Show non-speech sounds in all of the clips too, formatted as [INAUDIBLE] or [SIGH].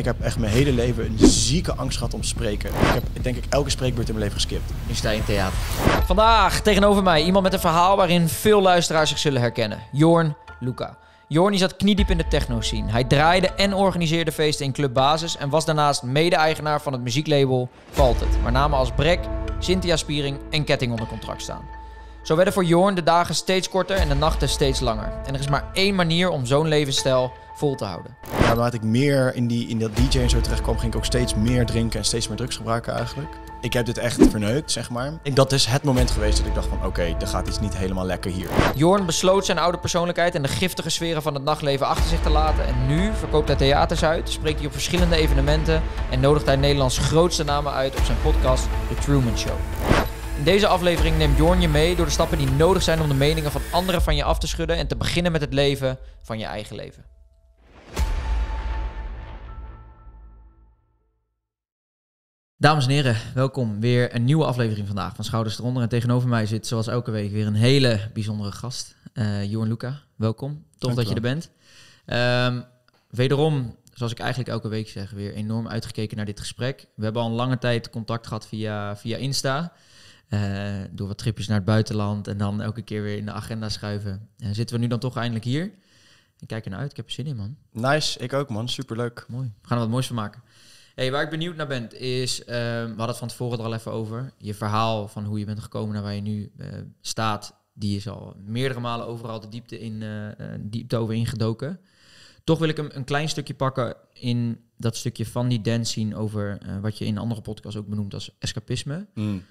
Ik heb echt mijn hele leven een zieke angst gehad om te spreken. Ik heb denk ik elke spreekbeurt in mijn leven geskipt. Nu sta je in theater. Vandaag tegenover mij iemand met een verhaal waarin veel luisteraars zich zullen herkennen. Jorn Luca. Jorn zat kniediep in de techno-scene. Hij draaide en organiseerde feesten in Club Basis en was daarnaast mede-eigenaar van het muzieklabel Valt Het, waar namen als Brek, Cynthia Spiering en Ketting onder contract staan. Zo werden voor Jorn de dagen steeds korter en de nachten steeds langer. En er is maar één manier om zo'n levensstijl vol te houden. Ja, naarmate ik meer in, die, in dat DJ en zo terecht kwam, ging ik ook steeds meer drinken en steeds meer drugs gebruiken eigenlijk. Ik heb dit echt verneukt, zeg maar. En dat is het moment geweest dat ik dacht van oké, okay, er gaat iets niet helemaal lekker hier. Jorn besloot zijn oude persoonlijkheid en de giftige sferen van het nachtleven achter zich te laten. En nu verkoopt hij theaters uit, spreekt hij op verschillende evenementen en nodigt hij Nederlands grootste namen uit op zijn podcast The Truman Show. In deze aflevering neemt Jorn je mee door de stappen die nodig zijn om de meningen van anderen van je af te schudden en te beginnen met het leven van je eigen leven. Dames en heren, welkom. Weer een nieuwe aflevering vandaag van Schouders eronder. En tegenover mij zit, zoals elke week, weer een hele bijzondere gast. Uh, Jorn Luca, welkom. Tof dat je er bent. Um, wederom, zoals ik eigenlijk elke week zeg, weer enorm uitgekeken naar dit gesprek. We hebben al een lange tijd contact gehad via, via Insta. Eh, door wat tripjes naar het buitenland en dan elke keer weer in de agenda schuiven. En eh, zitten we nu dan toch eindelijk hier? Ik kijk naar uit, ik heb er zin in, man. Nice, ik ook, man. Superleuk. Mooi. We gaan er wat moois van maken. Hey, waar ik benieuwd naar ben, is, eh, we hadden het van tevoren er al even over, je verhaal van hoe je bent gekomen naar waar je nu staat, die is al meerdere malen overal de diepte, in, diepte over ingedoken. Toch wil ik hem een klein stukje pakken in dat stukje van die dance zien over wat je in andere podcasts ook benoemt als escapisme. Mm.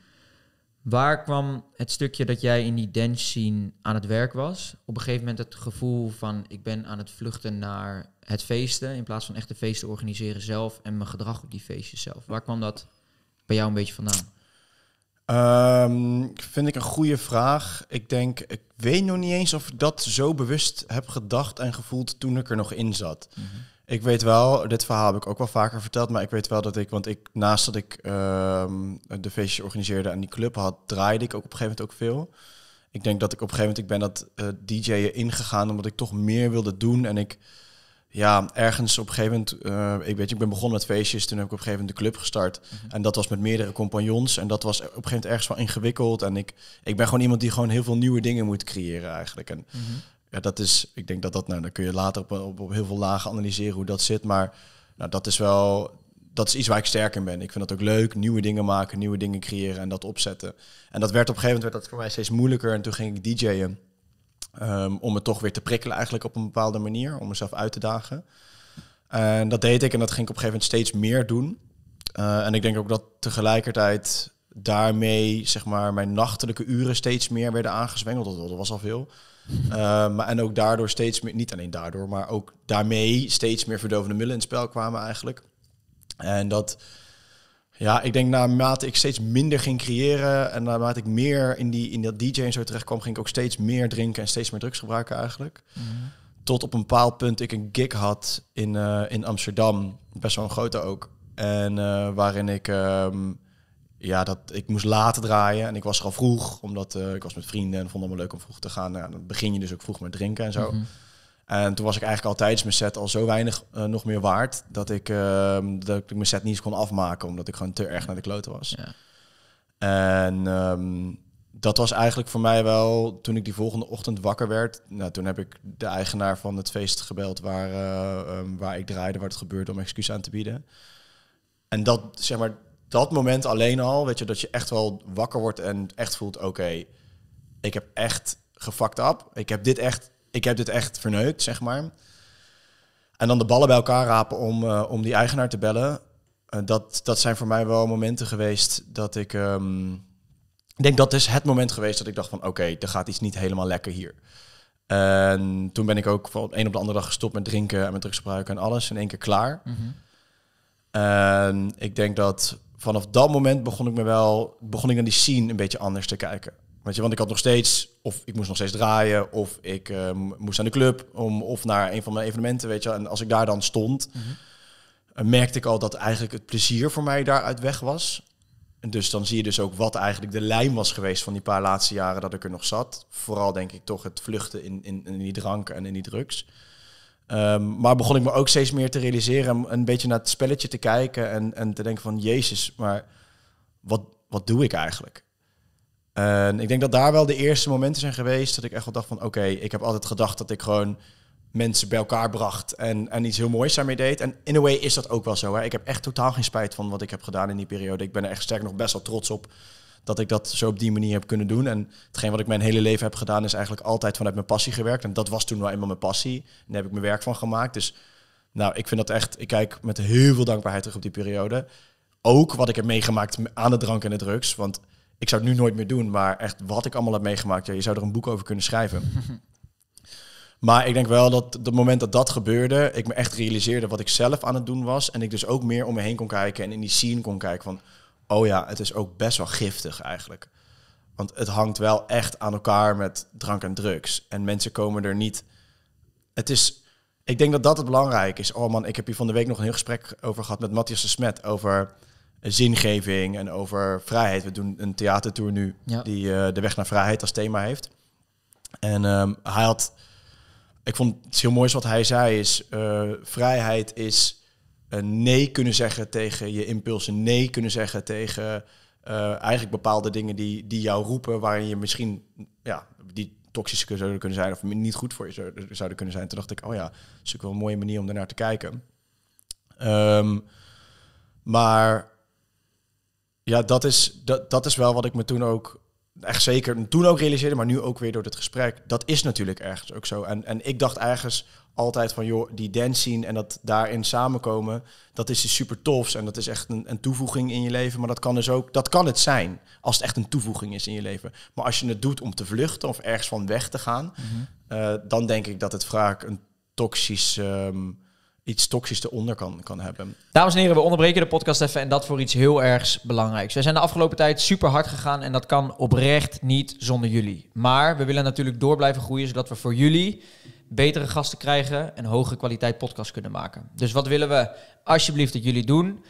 Waar kwam het stukje dat jij in die dance scene aan het werk was? Op een gegeven moment het gevoel van ik ben aan het vluchten naar het feesten in plaats van echt de feesten organiseren zelf en mijn gedrag op die feestjes zelf. Waar kwam dat bij jou een beetje vandaan? Um, vind ik een goede vraag. Ik denk, ik weet nog niet eens of ik dat zo bewust heb gedacht en gevoeld toen ik er nog in zat. Mhm. Ik weet wel, dit verhaal heb ik ook wel vaker verteld, maar ik weet wel dat ik, want ik naast dat ik ehm, de feestjes organiseerde en die club had, draaide ik ook op een gegeven moment ook veel. Ik denk dat ik op een gegeven moment, ik ben dat uh, eh, DJ'en ingegaan omdat ik toch meer wilde doen en ik, ja, ergens op een gegeven moment, eh, ik weet je, ik ben begonnen met feestjes, toen heb ik op een gegeven moment de club gestart mhm. en dat was met meerdere compagnons en dat was op een gegeven moment ergens wel ingewikkeld en ik, ik ben gewoon iemand die gewoon heel veel nieuwe dingen moet creëren eigenlijk en mhm. Ja, dat is, ik denk dat dat, nou, dan kun je later op, op, op heel veel lagen analyseren hoe dat zit. Maar nou, dat is wel, dat is iets waar ik sterk in ben. Ik vind dat ook leuk, nieuwe dingen maken, nieuwe dingen creëren en dat opzetten. En dat werd op een gegeven moment werd dat voor mij steeds moeilijker. En toen ging ik DJ'en ehm, om me toch weer te prikkelen eigenlijk op een bepaalde manier, om mezelf uit te dagen. En dat deed ik en dat ging ik op een gegeven moment steeds meer doen. Eh, en ik denk ook dat tegelijkertijd daarmee, zeg maar, mijn nachtelijke uren steeds meer werden aangezwengeld. Dat was al veel. Ehm, maar, en ook daardoor steeds meer, niet alleen daardoor, maar ook daarmee steeds meer verdovende middelen in het spel kwamen eigenlijk. En dat, ja, ik denk naarmate ik steeds minder ging creëren en naarmate ik meer in, die, in dat DJ en zo terecht kwam, ging ik ook steeds meer drinken en steeds meer drugs gebruiken eigenlijk. Mhm. Tot op een bepaald punt ik een gig had in, eh, in Amsterdam, best wel een grote ook. En eh, waarin ik ehm, ja, dat, ik moest later draaien en ik was er al vroeg, omdat eh, ik was met vrienden en vond het allemaal leuk om vroeg te gaan. Nou, dan begin je dus ook vroeg met drinken en zo. Mhm. En toen was ik eigenlijk al tijdens mijn set al zo weinig eh, nog meer waard dat ik, ehm, dat ik mijn set niet eens kon afmaken, omdat ik gewoon te erg naar de klote was. Ja. En ehm, dat was eigenlijk voor mij wel, toen ik die volgende ochtend wakker werd, nou, toen heb ik de eigenaar van het feest gebeld waar, eh, ehm, waar ik draaide, waar het gebeurde, om excuus aan te bieden. En dat, zeg maar, dat moment alleen al, weet je, dat je echt wel wakker wordt en echt voelt, oké, ik heb echt gefucked up. Ik heb dit echt, ik heb dit echt verneukt, zeg maar. En dan de ballen bij elkaar rapen om, eh, om die eigenaar te bellen. Eh, dat, dat zijn voor mij wel momenten geweest dat ik... Ehm, ik denk dat is het moment geweest dat ik dacht van oké, er gaat iets niet helemaal lekker hier. En toen ben ik ook van een op de andere dag gestopt met drinken en met drugsgebruik en alles. In één keer klaar. Mhm. ik denk dat vanaf dat moment begon ik me wel, begon ik aan die scene een beetje anders te kijken. Weet je, want ik had nog steeds, of ik moest nog steeds draaien, of ik eh, moest aan de club, om, of naar een van mijn evenementen, weet je. En als ik daar dan stond, mhm. merkte ik al dat eigenlijk het plezier voor mij daaruit weg was. En dus dan zie je dus ook wat eigenlijk de lijn was geweest van die paar laatste jaren dat ik er nog zat. Vooral denk ik toch het vluchten in, in, in die drank en in die drugs. Ehm, maar begon ik me ook steeds meer te realiseren, een beetje naar het spelletje te kijken en, en te denken van, Jezus, maar wat, wat doe ik eigenlijk? En ik denk dat daar wel de eerste momenten zijn geweest dat ik echt wel dacht van, oké, ik heb altijd gedacht dat ik gewoon mensen bij elkaar bracht en, en iets heel moois daarmee deed. En in a way is dat ook wel zo. Hè? Ik heb echt totaal geen spijt van wat ik heb gedaan in die periode. Ik ben er echt sterk nog best wel trots op dat ik dat zo op die manier heb kunnen doen. En hetgeen wat ik mijn hele leven heb gedaan is eigenlijk altijd vanuit mijn passie gewerkt. En dat was toen wel eenmaal mijn passie. En daar heb ik mijn werk van gemaakt. Dus nou, ik vind dat echt, ik kijk met heel veel dankbaarheid terug op die periode. Ook wat ik heb meegemaakt aan de drank en de drugs. Want ik zou het nu nooit meer doen, maar echt wat ik allemaal heb meegemaakt, ja, je zou er een boek over kunnen schrijven. [LAUGHS] Maar ik denk wel dat het moment dat dat gebeurde, ik me echt realiseerde wat ik zelf aan het doen was. En ik dus ook meer om me heen kon kijken en in die scene kon kijken van, oh ja, het is ook best wel giftig eigenlijk. Want het hangt wel echt aan elkaar met drank en drugs. En mensen komen er niet. Het is. Ik denk dat dat het belangrijk is. Oh man, ik heb hier van de week nog een heel gesprek over gehad met Matthias de Smet. Over zingeving en over vrijheid. We doen een theatertour nu ja. die eh, de weg naar vrijheid als thema heeft. En ehm, hij had. Ik vond het heel moois wat hij zei is. Eh, vrijheid is eh, nee kunnen zeggen tegen je impulsen, nee kunnen zeggen tegen eh, eigenlijk bepaalde dingen die, die jou roepen, waarin je misschien ja, die toxisch zouden kunnen zijn of niet goed voor je zouden kunnen zijn. Toen dacht ik, oh ja, dat is natuurlijk wel een mooie manier om daarnaar te kijken. Ehm, maar ja, dat is, dat, dat is wel wat ik me toen ook echt zeker toen ook realiseerde, maar nu ook weer door dit gesprek. Dat is natuurlijk ergens ook zo. En, en ik dacht ergens, altijd van, joh, die dance zien en dat daarin samenkomen, dat is dus super tofs en dat is echt een, een, toevoeging in je leven. Maar dat kan dus ook, dat kan het zijn als het echt een toevoeging is in je leven. Maar als je het doet om te vluchten of ergens van weg te gaan, mhm. eh, dan denk ik dat het vaak een toxisch, um, iets toxisch eronder kan, kan hebben. Dames en heren, we onderbreken de podcast even en dat voor iets heel erg belangrijks. We zijn de afgelopen tijd super hard gegaan en dat kan oprecht niet zonder jullie. Maar we willen natuurlijk door blijven groeien, zodat we voor jullie betere gasten krijgen en hogere kwaliteit podcast kunnen maken. Dus wat willen we alsjeblieft dat jullie doen?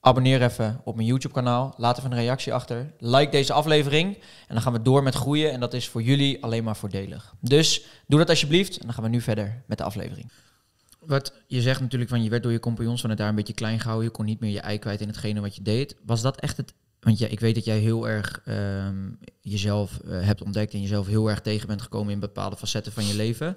Abonneer even op mijn YouTube kanaal. Laat even een reactie achter. Like deze aflevering. En dan gaan we door met groeien. En dat is voor jullie alleen maar voordelig. Dus doe dat alsjeblieft. En dan gaan we nu verder met de aflevering. Wat je zegt natuurlijk van je werd door je compagnons van het daar een beetje klein gehouden. Je kon niet meer je ei kwijt in hetgene wat je deed. Was dat echt het... Want ja, ik weet dat jij heel erg ehm, jezelf eh, hebt ontdekt en jezelf heel erg tegen bent gekomen in bepaalde facetten van je leven.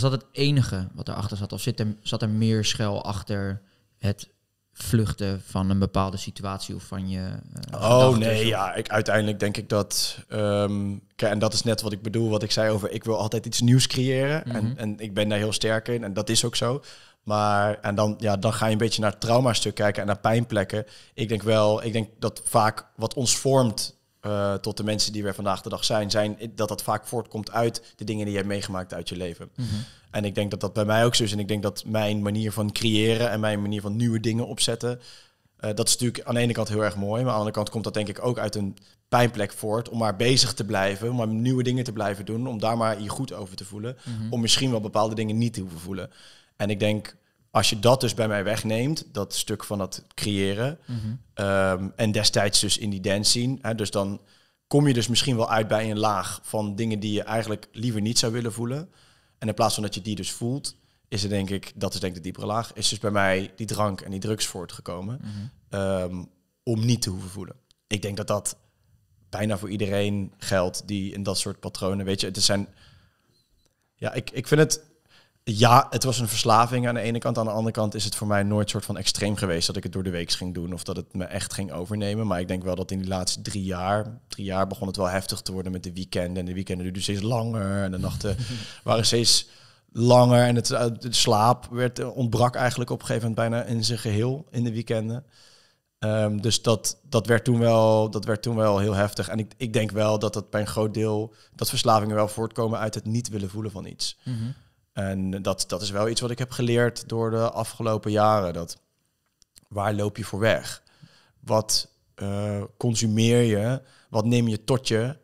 Was dat het enige wat erachter zat? Of zit er, zat er meer schel achter het vluchten van een bepaalde situatie of van je. Eh, oh nee, ja, ik, uiteindelijk denk ik dat. Um, en dat is net wat ik bedoel, wat ik zei over ik wil altijd iets nieuws creëren. en, mhm. en ik ben daar heel sterk in en dat is ook zo. Maar en dan, ja, dan ga je een beetje naar het trauma-stuk kijken en naar pijnplekken. Ik denk wel, ik denk dat vaak wat ons vormt eh, tot de mensen die we vandaag de dag zijn, zijn dat dat vaak voortkomt uit de dingen die je hebt meegemaakt uit je leven. Mhm. En ik denk dat dat bij mij ook zo is. En ik denk dat mijn manier van creëren en mijn manier van nieuwe dingen opzetten, eh, dat is natuurlijk aan de ene kant heel erg mooi, maar aan de andere kant komt dat denk ik ook uit een pijnplek voort om maar bezig te blijven, om maar nieuwe dingen te blijven doen, om daar maar je goed over te voelen, mhm. om misschien wel bepaalde dingen niet te hoeven voelen. En ik denk als je dat dus bij mij wegneemt, dat stuk van dat creëren, mhm. ehm, en destijds dus in die dance zien, dus dan kom je dus misschien wel uit bij een laag van dingen die je eigenlijk liever niet zou willen voelen. En in plaats van dat je die dus voelt, is er denk ik, dat is denk ik de diepere laag, is dus bij mij die drank en die drugs voortgekomen mhm. ehm, om niet te hoeven voelen. Ik denk dat dat bijna voor iedereen geldt die in dat soort patronen, weet je, het zijn, ja, ik, ik vind het ja, het was een verslaving aan de ene kant. Aan de andere kant is het voor mij nooit soort van extreem geweest dat ik het door de week ging doen of dat het me echt ging overnemen. Maar ik denk wel dat in die laatste drie jaar, drie jaar begon het wel heftig te worden met de weekenden. En de weekenden duurden steeds langer en de nachten [LAUGHS] waren steeds langer en het, eh, de slaap werd, eh, ontbrak eigenlijk op een gegeven moment bijna in zijn geheel in de weekenden. Ehm, dus dat, dat, werd toen wel, dat werd toen wel heel heftig. En ik, ik denk wel dat dat bij een groot deel, dat verslavingen wel voortkomen uit het niet willen voelen van iets. Mm en dat, dat is wel iets wat ik heb geleerd door de afgelopen jaren. Dat waar loop je voor weg? Wat eh, consumeer je? Wat neem je tot je?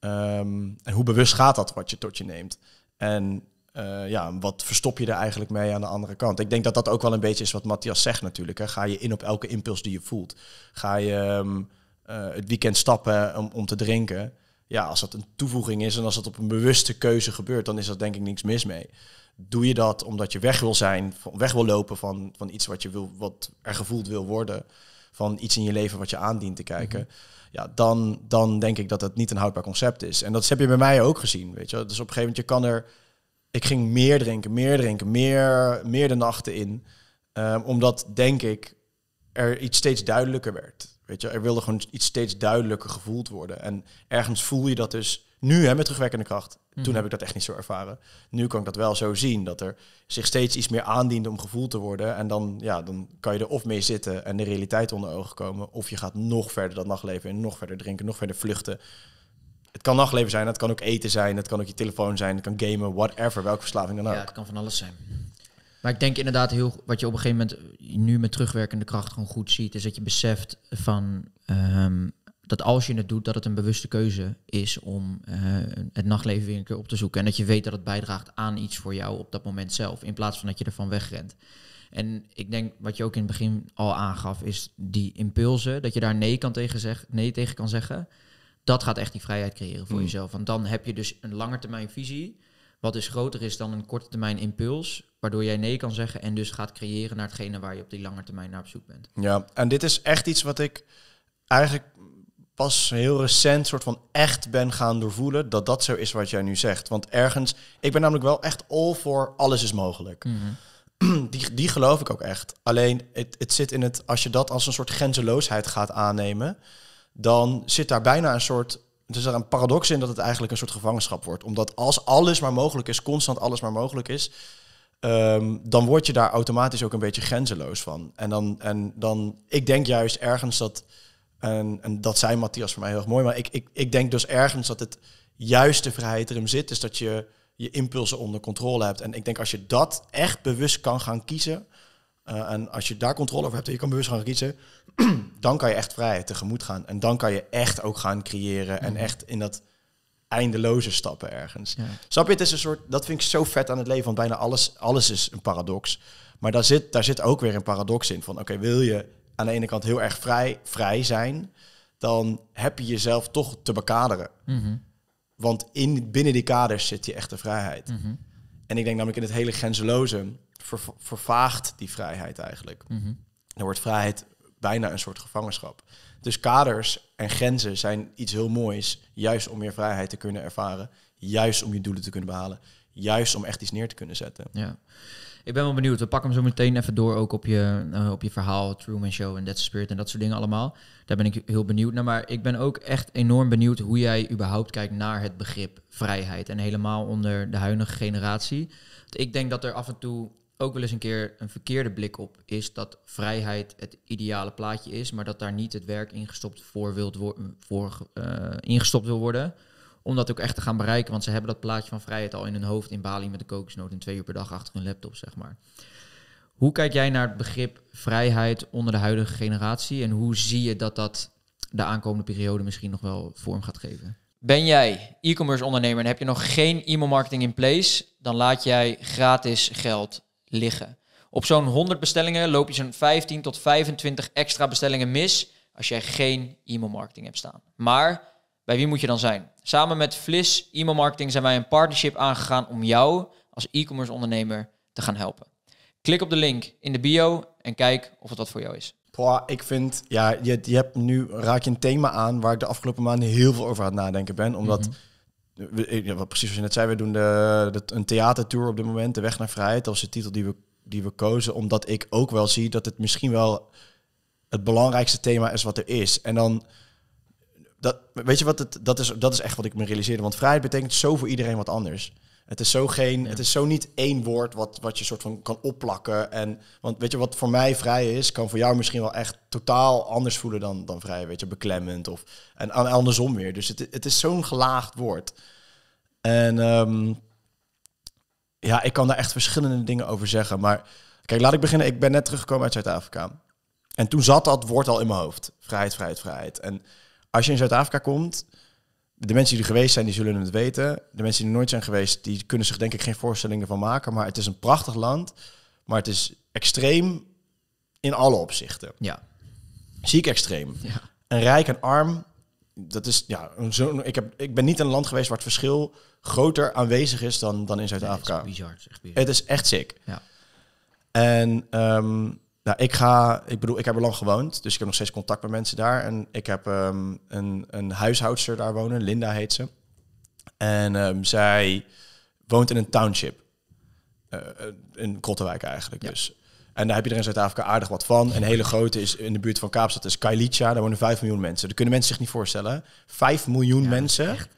Ehm, en hoe bewust gaat dat wat je tot je neemt? En eh, ja, wat verstop je er eigenlijk mee aan de andere kant? Ik denk dat dat ook wel een beetje is wat Matthias zegt natuurlijk. Hè? Ga je in op elke impuls die je voelt? Ga je ehm, eh, het weekend stappen om, om te drinken? ja, als dat een toevoeging is en als dat op een bewuste keuze gebeurt, dan is dat denk ik niks mis mee. Doe je dat omdat je weg wil zijn, weg wil lopen van, van iets wat, je wil, wat er gevoeld wil worden, van iets in je leven wat je aandient te kijken, mhm. ja, dan, dan denk ik dat dat niet een houdbaar concept is. En dat heb je bij mij ook gezien, weet je. Dus op een gegeven moment, je kan er... Ik ging meer drinken, meer drinken, meer, meer de nachten in. Ehm, omdat, denk ik, er iets steeds duidelijker werd. Weet je, er wilde gewoon iets steeds duidelijker gevoeld worden. En ergens voel je dat dus nu hè, met terugwerkende kracht. Toen mhm. heb ik dat echt niet zo ervaren. Nu kan ik dat wel zo zien, dat er zich steeds iets meer aandient om gevoeld te worden. En dan, ja, dan kan je er of mee zitten en de realiteit onder ogen komen. Of je gaat nog verder dat nachtleven en nog verder drinken, nog verder vluchten. Het kan nachtleven zijn, het kan ook eten zijn, het kan ook je telefoon zijn, het kan gamen, whatever, welke verslaving dan ook. Ja, het kan van alles zijn. Maar ik denk inderdaad heel, wat je op een gegeven moment eh, nu met terugwerkende kracht gewoon goed ziet, is dat je beseft van ehm, dat als je het doet, dat het een bewuste keuze is om eh, het nachtleven weer een keer op te zoeken. En dat je weet dat het bijdraagt aan iets voor jou op dat moment zelf, in plaats van dat je ervan wegrent. En ik denk, wat je ook in het begin al aangaf, is die impulsen, dat je daar nee, kan tegen, zeg, nee tegen kan zeggen. Dat gaat echt die vrijheid creëren voor mm. jezelf. Want dan heb je dus een langetermijnvisie visie wat dus groter is dan een korte termijn impuls, waardoor jij nee kan zeggen en dus gaat creëren naar hetgene waar je op die lange termijn naar op zoek bent. Ja, en dit is echt iets wat ik eigenlijk pas heel recent soort van echt ben gaan doorvoelen dat dat zo is wat jij nu zegt. Want ergens, ik ben namelijk wel echt all voor alles is mogelijk. Mm [CLEARS THROAT] Die, die geloof ik ook echt. Alleen het, het zit in het, als je dat als een soort grenzeloosheid gaat aannemen, dan zit daar bijna een soort het is er een paradox in dat het eigenlijk een soort gevangenschap wordt. Omdat als alles maar mogelijk is, constant alles maar mogelijk is, ehm, dan word je daar automatisch ook een beetje grenzeloos van. En dan, en dan ik denk juist ergens dat, en, en dat zei Matthias voor mij heel erg mooi, maar ik, ik, ik denk dus ergens dat het juiste vrijheid erin zit, is dat je je impulsen onder controle hebt. En ik denk als je dat echt bewust kan gaan kiezen, eh, en als je daar controle over hebt en je kan bewust gaan kiezen, [CLEARS THROAT] dan kan je echt vrijheid tegemoet gaan. En dan kan je echt ook gaan creëren en mhm. echt in dat eindeloze stappen ergens. Snap je, het is een soort, dat vind ik zo vet aan het leven, want bijna alles, alles is een paradox. Maar daar zit, daar zit ook weer een paradox in van, oké, wil je aan de ene kant heel erg vrij, vrij zijn, dan heb je jezelf toch te bekaderen. Mhm. Want in, binnen die kaders zit je echte vrijheid. Mhm. En ik denk namelijk in het hele grenzeloze vervaagt die vrijheid eigenlijk. Dan mhm. wordt vrijheid bijna een soort gevangenschap. Dus kaders en grenzen zijn iets heel moois, juist om meer vrijheid te kunnen ervaren, juist om je doelen te kunnen behalen, juist om echt iets neer te kunnen zetten. Ja. Ik ben wel benieuwd. We pakken hem zo meteen even door ook op je, eh, op je verhaal, Truman Show en Dead Spirit en dat soort dingen allemaal. Daar ben ik heel benieuwd naar. Maar ik ben ook echt enorm benieuwd hoe jij überhaupt kijkt naar het begrip vrijheid. En helemaal onder de huidige generatie. ik denk dat er af en toe ook wel eens een keer een verkeerde blik op is dat vrijheid het ideale plaatje is, maar dat daar niet het werk ingestopt voor, wilt voor eh, ingestopt wil worden. Om dat ook echt te gaan bereiken, want ze hebben dat plaatje van vrijheid al in hun hoofd in Bali met de kokosnoot en twee uur per dag achter hun laptop, zeg maar. Hoe kijk jij naar het begrip vrijheid onder de huidige generatie en hoe zie je dat dat de aankomende periode misschien nog wel vorm gaat geven? Ben jij e-commerce ondernemer en heb je nog geen e-mailmarketing in place, dan laat jij gratis geld liggen. Op zo'n 100 bestellingen loop je zo'n 15 tot 25 extra bestellingen mis als jij geen e-mailmarketing hebt staan. Maar bij wie moet je dan zijn? Samen met Flis e-mailmarketing zijn wij een partnership aangegaan om jou als e-commerce ondernemer te gaan helpen. Klik op de link in de bio en kijk of het wat voor jou is. Boah, ik vind, ja, je, je hebt nu raak je een thema aan waar ik de afgelopen maanden heel veel over aan het nadenken ben. Omdat mhm ja, precies wat je net zei, we doen de, een theatertour op dit moment, De Weg naar Vrijheid. Dat de titel die we, die we kozen, omdat ik ook wel zie dat het misschien wel het belangrijkste thema is wat er is. En dan, dat, weet je wat, het, dat, is, dat is echt wat ik me realiseerde. Want vrijheid betekent zo voor iedereen wat anders. Het is zo geen, het is zo niet één woord wat, wat je soort van kan opplakken. En want weet je, wat voor mij vrij is, kan voor jou misschien wel echt totaal anders voelen dan, dan vrij. Weet je, beklemmend of en andersom weer. Dus het, het is zo'n gelaagd woord. En ehm, ja, ik kan daar echt verschillende dingen over zeggen. Maar kijk, laat ik beginnen. Ik ben net teruggekomen uit Zuid-Afrika. En toen zat dat woord al in mijn hoofd. Vrijheid, vrijheid, vrijheid. En als je in Zuid-Afrika komt, de mensen die er geweest zijn, die zullen het weten. De mensen die er nooit zijn geweest, die kunnen zich denk ik geen voorstellingen van maken. Maar het is een prachtig land, maar het is extreem in alle opzichten. Ja. Ziek extreem. Ja. En rijk en arm, dat is, ja, zo, ik, heb, ik ben niet in een land geweest waar het verschil groter aanwezig is dan, dan in Zuid-Afrika. het, is bizar, het is echt Het is echt sick. Ja. En ehm, nou, ik ga, ik bedoel, ik heb er lang gewoond, dus ik heb nog steeds contact met mensen daar. En ik heb ehm, een, een huishoudster daar wonen, Linda heet ze. En ehm, zij woont in een township, uh, in Krottenwijk eigenlijk. Dus. En daar heb je er in Zuid-Afrika aardig wat van. Een hele grote is in de buurt van Kaapstad, is Kailicha, daar wonen 5 miljoen mensen. Dat kunnen mensen zich niet voorstellen. 5 miljoen mensen echt,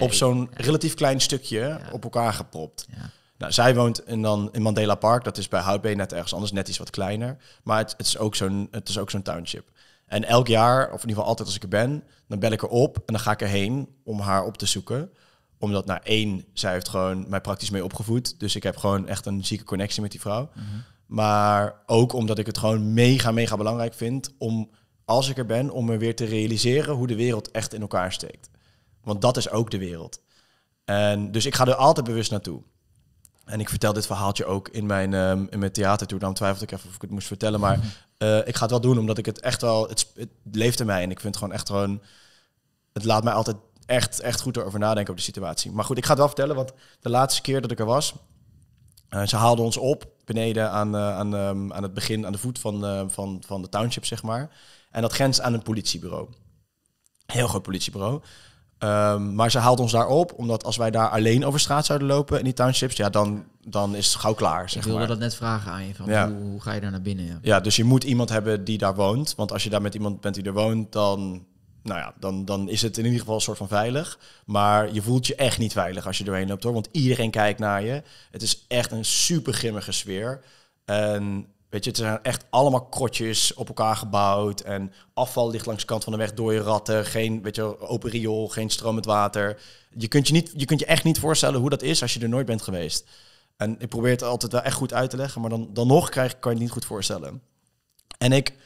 op zo'n relatief klein stukje op elkaar gepropt. Ja. Nou, zij woont in, dan, in Mandela Park. Dat is bij Houtbeen net ergens anders, net iets wat kleiner. Maar het, het is ook zo'n zo'n township. En elk jaar, of in ieder geval altijd als ik er ben, dan bel ik er op en dan ga ik erheen om haar op te zoeken. Omdat, nou één, zij heeft gewoon mij praktisch mee opgevoed. Dus ik heb gewoon echt een zieke connectie met die vrouw. Mhm. Maar ook omdat ik het gewoon mega, mega belangrijk vind om, als ik er ben, om me weer te realiseren hoe de wereld echt in elkaar steekt. Want dat is ook de wereld. En dus ik ga er altijd bewust naartoe. En ik vertel dit verhaaltje ook in mijn, um, in mijn theater Dan twijfelde ik even of ik het moest vertellen. Maar mhm. eh, ik ga het wel doen, omdat ik het echt wel... Het, leeft in mij en ik vind het gewoon echt gewoon... Het laat mij altijd echt, echt goed erover nadenken over de situatie. Maar goed, ik ga het wel vertellen, want de laatste keer dat ik er was... Eh, ze haalden ons op beneden aan, eh, aan, ehm, aan het begin, aan de voet van, van, van de township, zeg maar. En dat grenst aan een politiebureau. Heel groot politiebureau. Ehm, maar ze haalt ons daar op, omdat als wij daar alleen over straat zouden lopen in die townships, ja, dan, dan is het gauw klaar. Zeg ik wilde dat net vragen aan je, van hoe, hoe, ga je daar naar binnen? Ja. ja. dus je moet iemand hebben die daar woont. Want als je daar met iemand bent die er woont, dan, nou ja, dan, dan is het in ieder geval een soort van veilig. Maar je voelt je echt niet veilig als je doorheen loopt hoor, want iedereen kijkt naar je. Het is echt een super grimmige sfeer. En Weet je, het zijn echt allemaal krotjes op elkaar gebouwd. En afval ligt langs de kant van de weg door je ratten. Geen weet je, open riool, geen stromend water. Je kunt je, niet, je kunt je echt niet voorstellen hoe dat is als je er nooit bent geweest. En ik probeer het altijd wel echt goed uit te leggen. Maar dan, dan nog krijg, kan je het niet goed voorstellen. En ik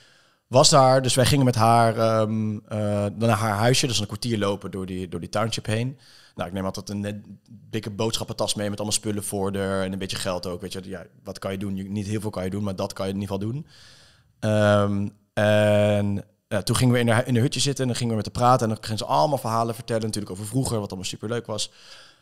was daar, dus wij gingen met haar ehm, eh, naar haar huisje. Dus een kwartier lopen door die, door die township heen. Nou, ik neem altijd een net dikke boodschappentas mee met allemaal spullen voor de en een beetje geld ook. Weet je, ja, wat kan je doen? Je, niet heel veel kan je doen, maar dat kan je in ieder geval doen. Ehm, en ja, toen gingen we in de, in de hutje zitten en dan gingen we met te praten. En dan gingen ze allemaal verhalen vertellen, natuurlijk over vroeger, wat allemaal super leuk was.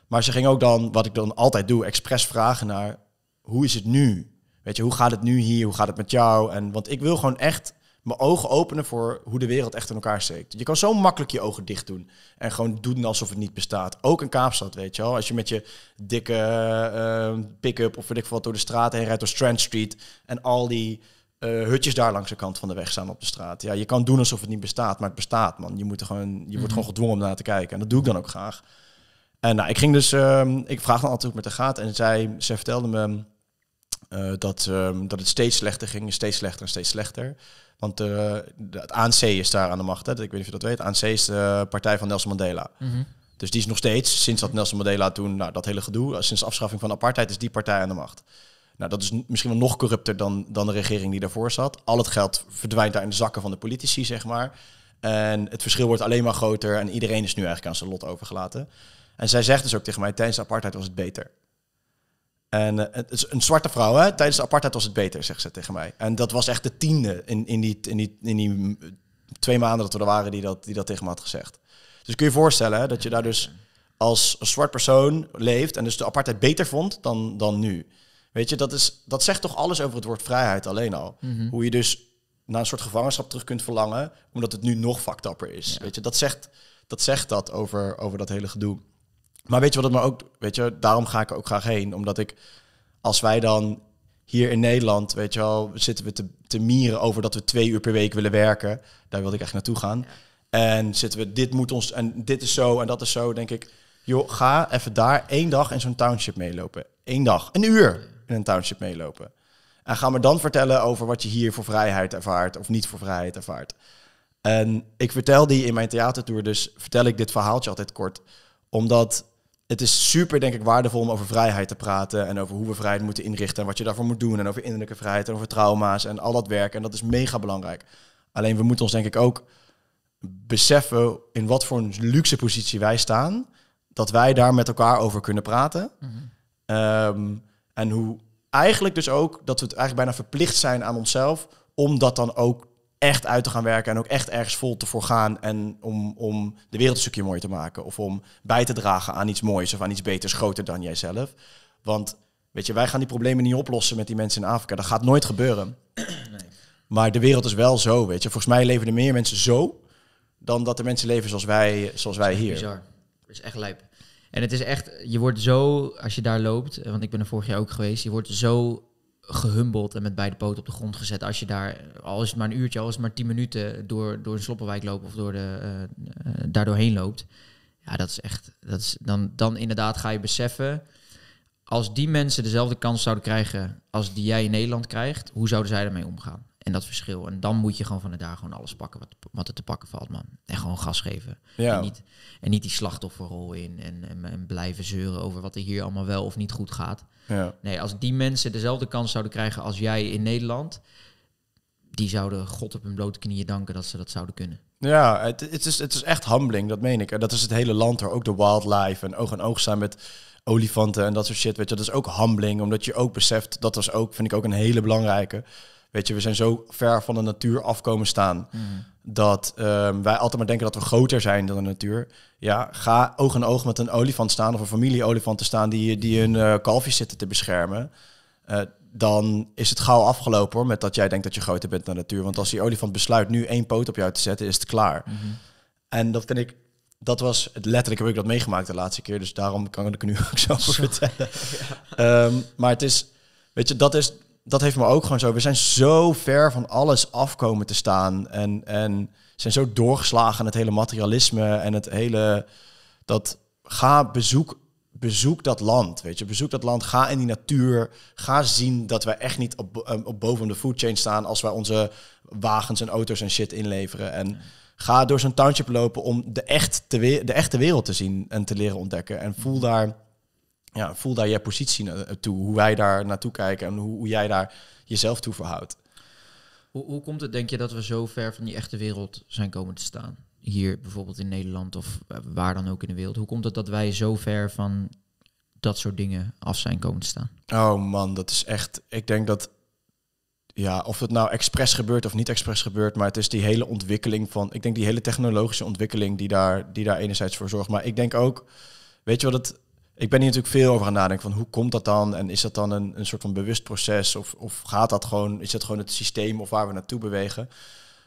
Maar ze ging ook dan, wat ik dan altijd doe, expres vragen naar hoe is het nu? Weet je, hoe gaat het nu hier? Hoe gaat het met jou? En want ik wil gewoon echt mijn ogen openen voor hoe de wereld echt in elkaar steekt. Je kan zo makkelijk je ogen dicht doen en gewoon doen alsof het niet bestaat. Ook in Kaapstad, weet je wel. Als je met je dikke uh, pick-up of weet ik wat door de straat heen rijdt, door Strand Street en al die eh, hutjes daar langs de kant van de weg staan op de straat. Ja, je kan doen alsof het niet bestaat, maar het bestaat, man. Je, moet er gewoon, je wordt mhm. gewoon gedwongen om naar te kijken. En dat doe ik dan ook graag. En nou, ik ging dus, ehm, ik vraag dan altijd hoe het met de gaat. En zij, zij vertelde me eh, dat, ehm, dat het steeds slechter ging, steeds slechter en steeds slechter. Want eh, het ANC is daar aan de macht. Hè? Ik weet niet of je dat weet. ANC is de partij van Nelson Mandela. Mhm. Dus die is nog steeds, sinds dat Nelson Mandela toen, nou, dat hele gedoe, eh, sinds afschaffing van apartheid, is die partij aan de macht. Nou, dat is misschien wel nog corrupter dan, dan de regering die daarvoor zat. Al het geld verdwijnt daar in de zakken van de politici, zeg maar. En het verschil wordt alleen maar groter en iedereen is nu eigenlijk aan zijn lot overgelaten. En zij zegt dus ook tegen mij, tijdens de apartheid was het beter. En eh, een zwarte vrouw, hè? tijdens de apartheid was het beter, zegt ze tegen mij. En dat was echt de tiende in, in, die, in, die, in die twee maanden dat we er waren die dat, die dat tegen me had gezegd. Dus kun je je voorstellen dat je daar dus als een zwart persoon leeft en dus de apartheid beter vond dan, dan nu. Weet je, dat, is, dat zegt toch alles over het woord vrijheid alleen al. Mhm. Hoe je dus naar een soort gevangenschap terug kunt verlangen, omdat het nu nog vaktapper is. Weet je, dat zegt dat, zegt dat over, over dat hele gedoe. Maar weet je wat het maar ook, weet je, daarom ga ik er ook graag heen. Omdat ik, als wij dan hier in Nederland, weet je wel, zitten we te, te mieren over dat we twee uur per week willen werken. Daar wilde ik echt naartoe gaan. En zitten we, dit moet ons, en dit is zo en dat is zo, denk ik. Joh, ga even daar één dag in zo'n township meelopen. Eén dag, een uur in een township meelopen. En ga me dan vertellen over wat je hier voor vrijheid ervaart of niet voor vrijheid ervaart. En ik vertel die in mijn theatertour, dus vertel ik dit verhaaltje altijd kort. Omdat het is super, denk ik, waardevol om over vrijheid te praten. En over hoe we vrijheid moeten inrichten. En wat je daarvoor moet doen. En over innerlijke vrijheid. En over trauma's. En al dat werk. En dat is mega belangrijk. Alleen we moeten ons, denk ik, ook beseffen. in wat voor een luxe positie wij staan. Dat wij daar met elkaar over kunnen praten. Mhm. Ehm, en hoe eigenlijk dus ook dat we het eigenlijk bijna verplicht zijn aan onszelf. om dat dan ook echt uit te gaan werken en ook echt ergens vol te voorgaan. en om, om de wereld een stukje mooier te maken of om bij te dragen aan iets moois of aan iets beters, groter dan jijzelf. Want weet je, wij gaan die problemen niet oplossen met die mensen in Afrika. Dat gaat nooit gebeuren. [CLEARS THROAT] Nee. Maar de wereld is wel zo, weet je. Volgens mij leven er meer mensen zo dan dat er mensen leven zoals wij, zoals wij hier. Bizar. Dat is echt lijp. En het is echt, je wordt zo, als je daar loopt, want ik ben er vorig jaar ook geweest, je wordt zo gehumbeld en met beide poten op de grond gezet. Als je daar, al is het maar een uurtje, al het maar tien minuten door, door een sloppenwijk loopt of door de, uh, daar doorheen loopt. Ja, dat is echt, dat is, dan, dan inderdaad ga je beseffen, als die mensen dezelfde kans zouden krijgen als die jij in Nederland krijgt, hoe zouden zij daarmee omgaan? En dat verschil. En dan moet je gewoon van daar gewoon alles pakken wat, wat er te pakken valt, man. En gewoon gas geven. Ja. En, niet, en niet die slachtofferrol in. En, en, blijven zeuren over wat er hier allemaal wel of niet goed gaat. Ja. Nee, als die mensen dezelfde kans zouden krijgen als jij in Nederland... die zouden God op hun blote knieën danken dat ze dat zouden kunnen. Ja, het, het, is, het is echt humbling, dat meen ik. En dat is het hele land er. Ook de wildlife en oog en oog staan met olifanten en dat soort shit. Weet je, dat is ook humbling, omdat je ook beseft... dat was ook, vind ik ook een hele belangrijke weet je, we zijn zo ver van de natuur afkomen staan. Mhm. Dat ehm, wij altijd maar denken dat we groter zijn dan de natuur. Ja, ga oog in oog met een olifant staan of een familie olifanten staan die, die hun eh, kalfjes zitten te beschermen. Eh, dan is het gauw afgelopen hoor, met dat jij denkt dat je groter bent dan de natuur. Want als die olifant besluit nu één poot op jou te zetten, is het klaar. Mhm. En dat vind ik dat was het letterlijk heb ik dat meegemaakt de laatste keer. Dus daarom kan ik het nu ook zo vertellen. [LAUGHS] Ehm, maar het is, weet je, dat is dat heeft me ook gewoon zo. We zijn zo ver van alles afkomen te staan. En, en zijn zo doorgeslagen het hele materialisme en het hele. Dat ga bezoek, bezoek dat land. Weet je, bezoek dat land. Ga in die natuur. Ga zien dat wij echt niet op, eh, op boven de food chain staan als wij onze wagens en auto's en shit inleveren. En ga door zo'n township lopen om de, echt de echte wereld te zien en te leren ontdekken. En voel daar ja, voel daar je positie naartoe, hoe wij daar naartoe kijken en hoe, hoe jij daar jezelf toe verhoudt. Hoe, hoe komt het, denk je, dat we zo ver van die echte wereld zijn komen te staan? Hier bijvoorbeeld in Nederland of eh, waar dan ook in de wereld. Hoe komt het dat wij zo ver van dat soort dingen af zijn komen te staan? Oh man, dat is echt. Ik denk dat. Ja, of het nou expres gebeurt of niet expres gebeurt, maar het is die hele ontwikkeling van. Ik denk die hele technologische ontwikkeling die daar, die daar enerzijds voor zorgt. Maar ik denk ook. Weet je wat het ik ben hier natuurlijk veel over aan nadenken van hoe komt dat dan en is dat dan een, een soort van bewust proces of, of gaat dat gewoon, is dat gewoon het systeem of waar we naartoe bewegen?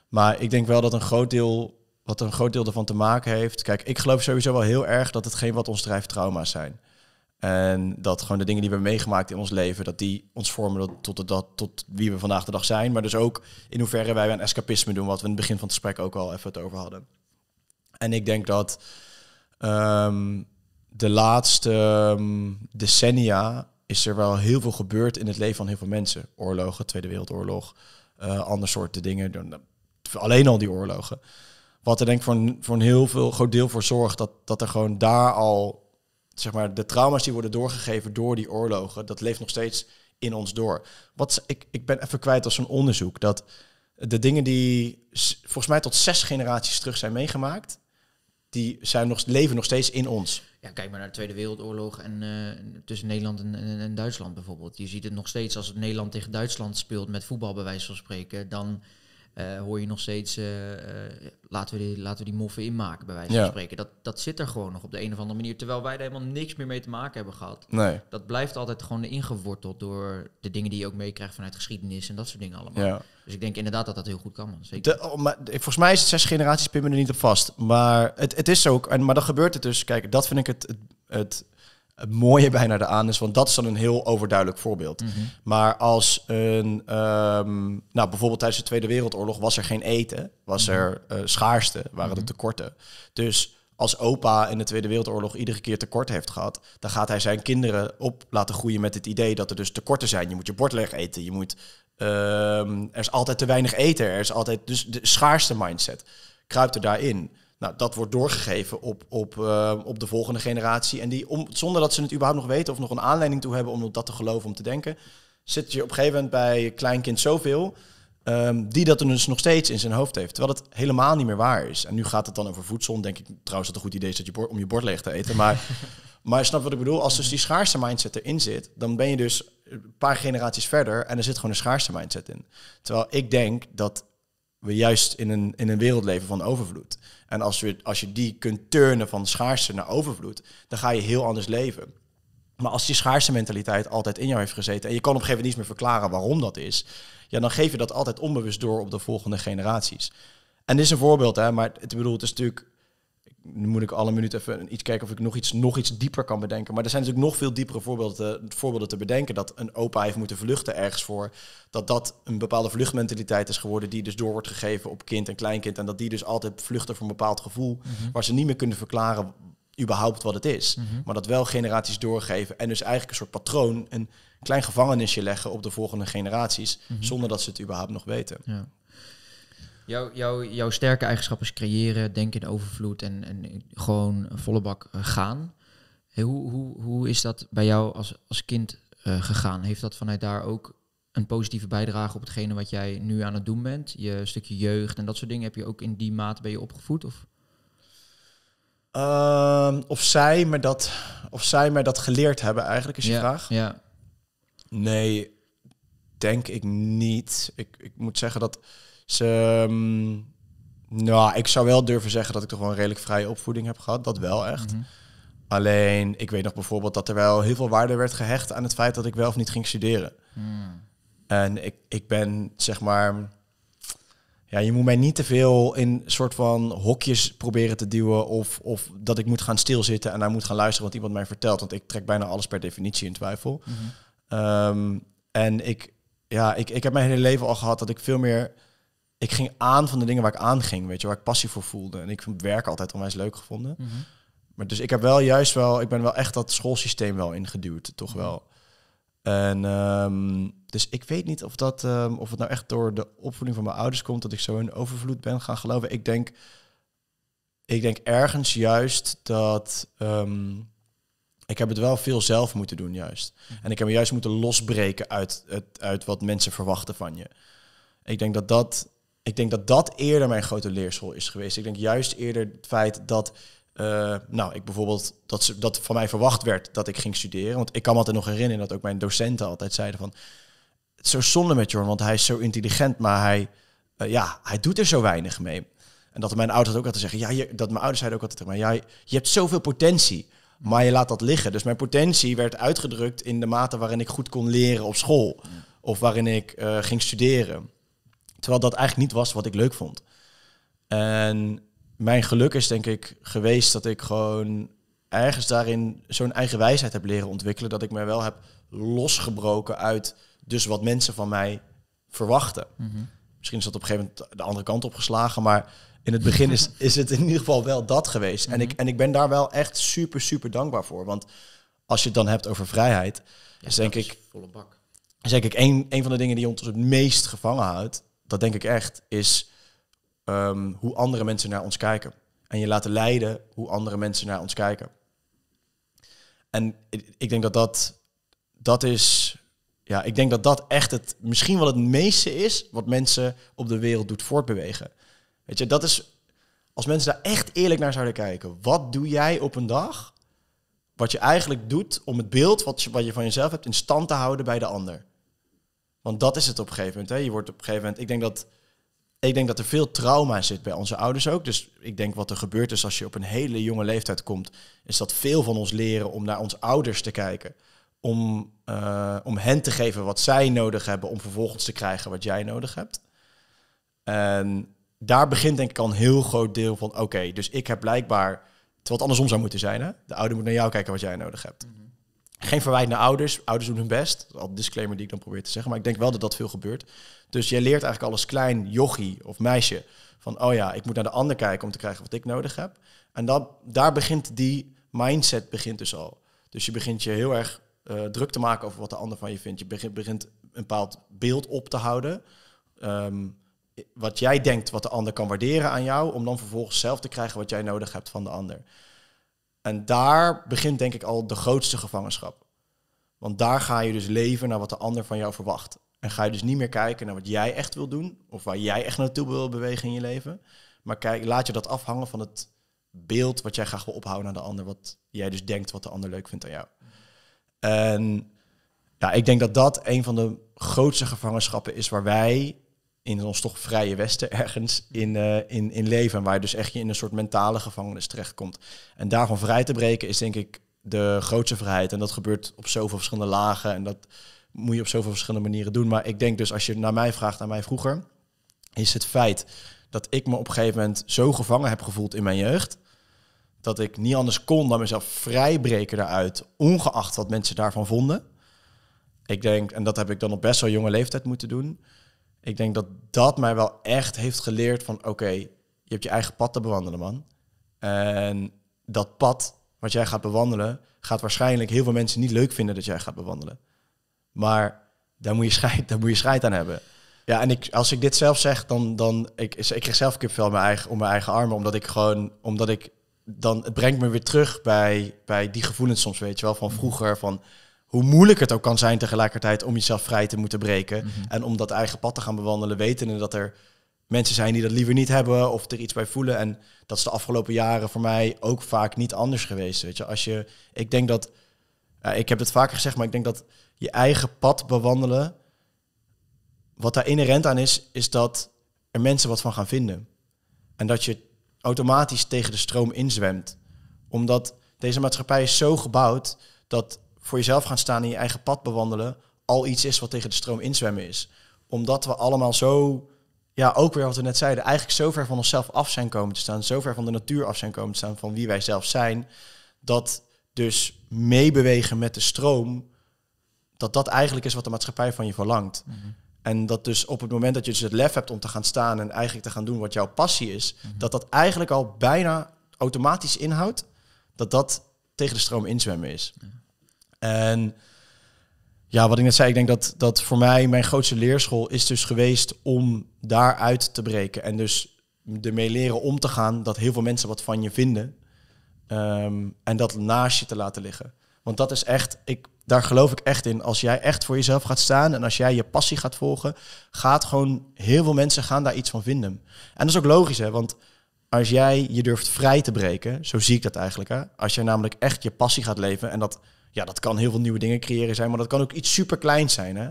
Maar ik denk wel dat een groot deel, wat een groot deel ervan te maken heeft, kijk, ik geloof sowieso wel heel erg dat hetgeen wat ons drijft trauma's zijn. En dat gewoon de dingen die we meegemaakt in ons leven, dat die ons vormen tot, dat, tot wie we vandaag de dag zijn. Maar dus ook in hoeverre wij een escapisme doen, wat we in het begin van het gesprek ook al even het over hadden. En ik denk dat ehm, de laatste ehm, decennia is er wel heel veel gebeurd in het leven van heel veel mensen. Oorlogen, Tweede Wereldoorlog, eh, ander soorten dingen. Alleen al die oorlogen. Wat er denk ik voor een, voor een heel veel, groot deel voor zorgt dat, dat er gewoon daar al, zeg maar, de trauma's die worden doorgegeven door die oorlogen, dat leeft nog steeds in ons door. Wat, ik, ik ben even kwijt als een onderzoek, dat de dingen die volgens mij tot zes generaties terug zijn meegemaakt, die zijn nog, leven nog steeds in ons. Ja, kijk maar naar de Tweede Wereldoorlog en eh, tussen Nederland en, en, Duitsland bijvoorbeeld. Je ziet het nog steeds als Nederland tegen Duitsland speelt met voetbal bij wijze van spreken, dan eh, hoor je nog steeds eh, laten we die, laten we die moffen inmaken, bij wijze van spreken. Dat, dat zit er gewoon nog op de een of andere manier. Terwijl wij er helemaal niks meer mee te maken hebben gehad. Nee. Dat blijft altijd gewoon ingeworteld door de dingen die je ook meekrijgt vanuit geschiedenis en dat soort dingen allemaal. Dus ik denk inderdaad dat dat heel goed kan. Man. Zeker. Oh, volgens mij is het zes generaties pimmen er niet op vast. Maar het, het is ook. En, maar dan gebeurt het dus. Kijk, dat vind ik het, het, het het mooie bijna aan is, want dat is dan een heel overduidelijk voorbeeld. Mhm. Maar als een, ehm, nou bijvoorbeeld tijdens de Tweede Wereldoorlog was er geen eten, was mhm. er eh, schaarste, waren mm de tekorten. Dus als opa in de Tweede Wereldoorlog iedere keer tekort heeft gehad, dan gaat hij zijn kinderen op laten groeien met het idee dat er dus tekorten zijn. Je moet je bord leeg eten, je moet, ehm, er is altijd te weinig eten, er is altijd, dus de schaarste mindset kruipt er daarin. Nou, dat wordt doorgegeven op, op, ehm, op de volgende generatie. En die, om, zonder dat ze het überhaupt nog weten of nog een aanleiding toe hebben om dat te geloven, om te denken, zit je op een gegeven moment bij kleinkind zoveel, ehm, die dat dus nog steeds in zijn hoofd heeft. Terwijl het helemaal niet meer waar is. En nu gaat het dan over voedsel. denk ik trouwens dat het een goed idee is dat je bord, om je bord leeg te eten. Maar, [LAUGHS] maar snap wat ik bedoel? Als dus die schaarste mindset erin zit, dan ben je dus een paar generaties verder en er zit gewoon een schaarste mindset in. Terwijl ik denk dat we juist in een, in een wereld leven van overvloed. En als, we, als je die kunt turnen van schaarste naar overvloed, dan ga je heel anders leven. Maar als die schaarste mentaliteit altijd in jou heeft gezeten en je kan op een gegeven moment niet meer verklaren waarom dat is, ja, dan geef je dat altijd onbewust door op de volgende generaties. En dit is een voorbeeld, hè, maar het, bedoel, het is natuurlijk nu moet ik alle minuut even iets kijken of ik nog iets, nog iets dieper kan bedenken. Maar er zijn natuurlijk nog veel diepere voorbeelden te, te bedenken. Dat een opa heeft moeten vluchten ergens voor. Dat dat een bepaalde vluchtmentaliteit is geworden. Die dus door wordt gegeven op kind en kleinkind. En dat die dus altijd vluchten voor een bepaald gevoel. Mhm. Waar ze niet meer kunnen verklaren überhaupt wat het is. Mhm. Maar dat wel generaties doorgeven. En dus eigenlijk een soort patroon. Een klein gevangenisje leggen op de volgende generaties. Mhm. Zonder dat ze het überhaupt nog weten. Ja. Jouw, jouw, jouw sterke eigenschap is creëren, denken in overvloed en, en gewoon volle bak eh, gaan. hoe, hoe, hoe is dat bij jou als, als kind eh, gegaan? Heeft dat vanuit daar ook een positieve bijdrage op hetgene wat jij nu aan het doen bent? Je stukje jeugd en dat soort dingen, heb je ook in die mate bij je opgevoed? Of, ehm, of, zij, me dat, of zij me dat geleerd hebben eigenlijk, is je ja, vraag? Ja. Nee, denk ik niet. Ik, ik moet zeggen dat ze, dus, ehm, nou, ik zou wel durven zeggen dat ik toch wel een redelijk vrije opvoeding heb gehad. Dat wel echt. Mhm. Alleen, ik weet nog bijvoorbeeld dat er wel heel veel waarde werd gehecht aan het feit dat ik wel of niet ging studeren. Mhm. En ik, ik ben, zeg maar, ja, je moet mij niet te veel in soort van hokjes proberen te duwen. Of, of dat ik moet gaan stilzitten en naar moet gaan luisteren wat iemand mij vertelt. Want ik trek bijna alles per definitie in twijfel. Mhm. Ehm, en ik, ja, ik, ik heb mijn hele leven al gehad dat ik veel meer ik ging aan van de dingen waar ik aan ging, weet je, waar ik passie voor voelde. En ik vind werk altijd onwijs leuk gevonden. Mhm. Maar dus ik heb wel juist wel, ik ben wel echt dat schoolsysteem wel ingeduwd, toch mhm. wel. En ehm, dus ik weet niet of dat, ehm, of het nou echt door de opvoeding van mijn ouders komt dat ik zo in overvloed ben gaan geloven. Ik denk, ik denk ergens juist dat ehm, ik heb het wel veel zelf moeten doen juist. Mhm. En ik heb me juist moeten losbreken uit, het, uit wat mensen verwachten van je. Ik denk dat dat ik denk dat dat eerder mijn grote leerschool is geweest. Ik denk juist eerder het feit dat, eh, nou, ik bijvoorbeeld, dat, ze, dat van mij verwacht werd dat ik ging studeren. Want ik kan me altijd nog herinneren dat ook mijn docenten altijd zeiden van, het is zo zonde met Jorn, want hij is zo intelligent, maar hij, eh, ja, hij doet er zo weinig mee. En dat mijn ouders ook altijd zeggen, ja, je, dat mijn ouders zeiden ook altijd, maar ja, je hebt zoveel potentie, maar je laat dat liggen. Dus mijn potentie werd uitgedrukt in de mate waarin ik goed kon leren op school. Of waarin ik eh, ging studeren. Terwijl dat eigenlijk niet was wat ik leuk vond. En mijn geluk is denk ik geweest dat ik gewoon ergens daarin zo'n eigen wijsheid heb leren ontwikkelen. Dat ik mij wel heb losgebroken uit dus wat mensen van mij verwachten. Mhm. Misschien is dat op een gegeven moment de andere kant op geslagen, maar in het begin is, [LAUGHS] is het in ieder geval wel dat geweest. en, ik, mhm. en ik ben daar wel echt super, super dankbaar voor. Want als je het dan hebt over vrijheid, ja, denk ik... Volle bak. ik een, een van de dingen die ons het meest gevangen houdt dat denk ik echt, is ehm, hoe andere mensen naar ons kijken. En je laten leiden hoe andere mensen naar ons kijken. En ik denk dat dat, dat is, ja, ik denk dat dat echt het, misschien wel het meeste is wat mensen op de wereld doet voortbewegen. Weet je, dat is, als mensen daar echt eerlijk naar zouden kijken, wat doe jij op een dag wat je eigenlijk doet om het beeld wat je, wat je van jezelf hebt in stand te houden bij de ander? Want dat is het op een gegeven moment. Hè. Je wordt op een gegeven moment. Ik denk dat. Ik denk dat er veel trauma zit bij onze ouders ook. Dus ik denk wat er gebeurt is als je op een hele jonge leeftijd komt, is dat veel van ons leren om naar onze ouders te kijken. Om, eh, om hen te geven wat zij nodig hebben, om vervolgens te krijgen wat jij nodig hebt. En daar begint denk ik al een heel groot deel van, oké, dus ik heb blijkbaar, terwijl het andersom zou moeten zijn, hè? de ouder moet naar jou kijken wat jij nodig hebt. Mhm. Geen verwijt naar ouders. Ouders doen hun best. Al disclaimer die ik dan probeer te zeggen. Maar ik denk wel dat dat veel gebeurt. Dus jij leert eigenlijk al als klein jochie of meisje... van, oh ja, ik moet naar de ander kijken om te krijgen wat ik nodig heb. En dat, daar begint die mindset begint dus al. Dus je begint je heel erg eh, druk te maken over wat de ander van je vindt. Je begint, begint een bepaald beeld op te houden... Ehm, wat jij denkt wat de ander kan waarderen aan jou, om dan vervolgens zelf te krijgen wat jij nodig hebt van de ander. En daar begint denk ik al de grootste gevangenschap. Want daar ga je dus leven naar wat de ander van jou verwacht. En ga je dus niet meer kijken naar wat jij echt wil doen of waar jij echt naartoe wil bewegen in je leven. Maar kijk, laat je dat afhangen van het beeld wat jij graag wil ophouden aan de ander. Wat jij dus denkt wat de ander leuk vindt aan jou. En ja, ik denk dat dat een van de grootste gevangenschappen is waar wij in ons toch vrije Westen ergens in, eh, in, in leven. Waar je dus echt in een soort mentale gevangenis terechtkomt. En daarvan vrij te breken is denk ik de grootste vrijheid. En dat gebeurt op zoveel verschillende lagen. En dat moet je op zoveel verschillende manieren doen. Maar ik denk dus als je naar mij vraagt, naar mij vroeger, is het feit dat ik me op een gegeven moment zo gevangen heb gevoeld in mijn jeugd. Dat ik niet anders kon dan mezelf vrijbreken daaruit, ongeacht wat mensen daarvan vonden. Ik denk, en dat heb ik dan op best wel jonge leeftijd moeten doen ik denk dat dat mij wel echt heeft geleerd van... oké, je hebt je eigen pad te bewandelen, man. En dat pad wat jij gaat bewandelen... gaat waarschijnlijk heel veel mensen niet leuk vinden dat jij gaat bewandelen. Maar daar moet je scheid, daar moet je scheid aan hebben. Ja, en ik, als ik dit zelf zeg, dan, dan ik, ik krijg zelf kipvel mijn eigen, om mijn eigen armen. Omdat ik gewoon, omdat ik dan, het brengt me weer terug bij, bij die gevoelens soms, weet je wel, van vroeger. Van hoe moeilijk het ook kan zijn tegelijkertijd om jezelf vrij te moeten breken. Mhm. En om dat eigen pad te gaan bewandelen, wetende dat er mensen zijn die dat liever niet hebben of er iets bij voelen. En dat is de afgelopen jaren voor mij ook vaak niet anders geweest. Weet je, als je, ik denk dat, ik heb het vaker gezegd, maar ik denk dat je eigen pad bewandelen, wat daar inherent aan is, is dat er mensen wat van gaan vinden. En dat je automatisch tegen de stroom inzwemt. Omdat deze maatschappij is zo gebouwd dat voor jezelf gaan staan en je eigen pad bewandelen al iets is wat tegen de stroom inzwemmen is. Omdat we allemaal zo, ja, ook weer wat we net zeiden, eigenlijk zo ver van onszelf af zijn komen te staan, zo ver van de natuur af zijn komen te staan, van wie wij zelf zijn, dat dus meebewegen met de stroom, dat dat eigenlijk is wat de maatschappij van je verlangt. Mhm. En dat dus op het moment dat je dus het lef hebt om te gaan staan en eigenlijk te gaan doen wat jouw passie is, mhm. dat dat eigenlijk al bijna automatisch inhoudt dat dat tegen de stroom inzwemmen is. En ja, wat ik net zei, ik denk dat, dat voor mij mijn grootste leerschool is dus geweest om daaruit te breken. En dus ermee leren om te gaan dat heel veel mensen wat van je vinden. Ehm, en dat naast je te laten liggen. Want dat is echt, ik, daar geloof ik echt in. Als jij echt voor jezelf gaat staan en als jij je passie gaat volgen, gaat gewoon heel veel mensen gaan daar iets van vinden. En dat is ook logisch, hè? Want als jij je durft vrij te breken, zo zie ik dat eigenlijk. Hè? Als jij namelijk echt je passie gaat leven en dat ja, dat kan heel veel nieuwe dingen creëren zijn, maar dat kan ook iets super kleins zijn. Hè?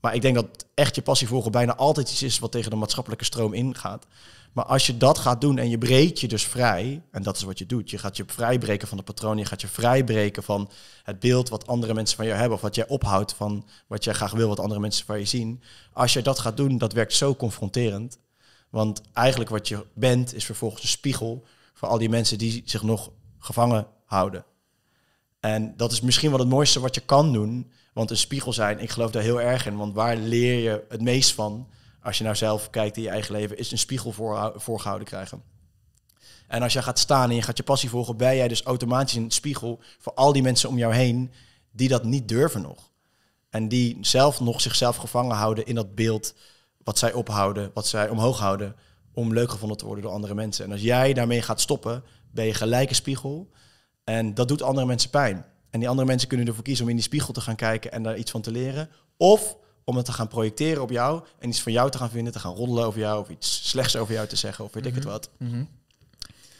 Maar ik denk dat echt je passie volgen bijna altijd iets is wat tegen de maatschappelijke stroom ingaat. Maar als je dat gaat doen en je breekt je dus vrij, en dat is wat je doet, je gaat je vrijbreken van de patroon, je gaat je vrijbreken van het beeld wat andere mensen van je hebben, of wat jij ophoudt van wat jij graag wil, wat andere mensen van je zien. Als je dat gaat doen, dat werkt zo confronterend. Want eigenlijk wat je bent, is vervolgens een spiegel voor al die mensen die zich nog gevangen houden. En dat is misschien wel het mooiste wat je kan doen. Want een spiegel zijn, ik geloof daar heel erg in. Want waar leer je het meest van, als je naar nou zelf kijkt in je eigen leven, is een spiegel voor, voorgehouden krijgen. En als jij gaat staan en je gaat je passie volgen, ben jij dus automatisch een spiegel voor al die mensen om jou heen die dat niet durven nog. En die zelf nog zichzelf gevangen houden in dat beeld wat zij ophouden, wat zij omhoog houden, om leuk gevonden te worden door andere mensen. En als jij daarmee gaat stoppen, ben je gelijke spiegel en dat doet andere mensen pijn. En die andere mensen kunnen ervoor kiezen om in die spiegel te gaan kijken en daar iets van te leren. Of om het te gaan projecteren op jou en iets van jou te gaan vinden, te gaan roddelen over jou of iets slechts over jou te zeggen of weet ik het mhm. wat. Mhm.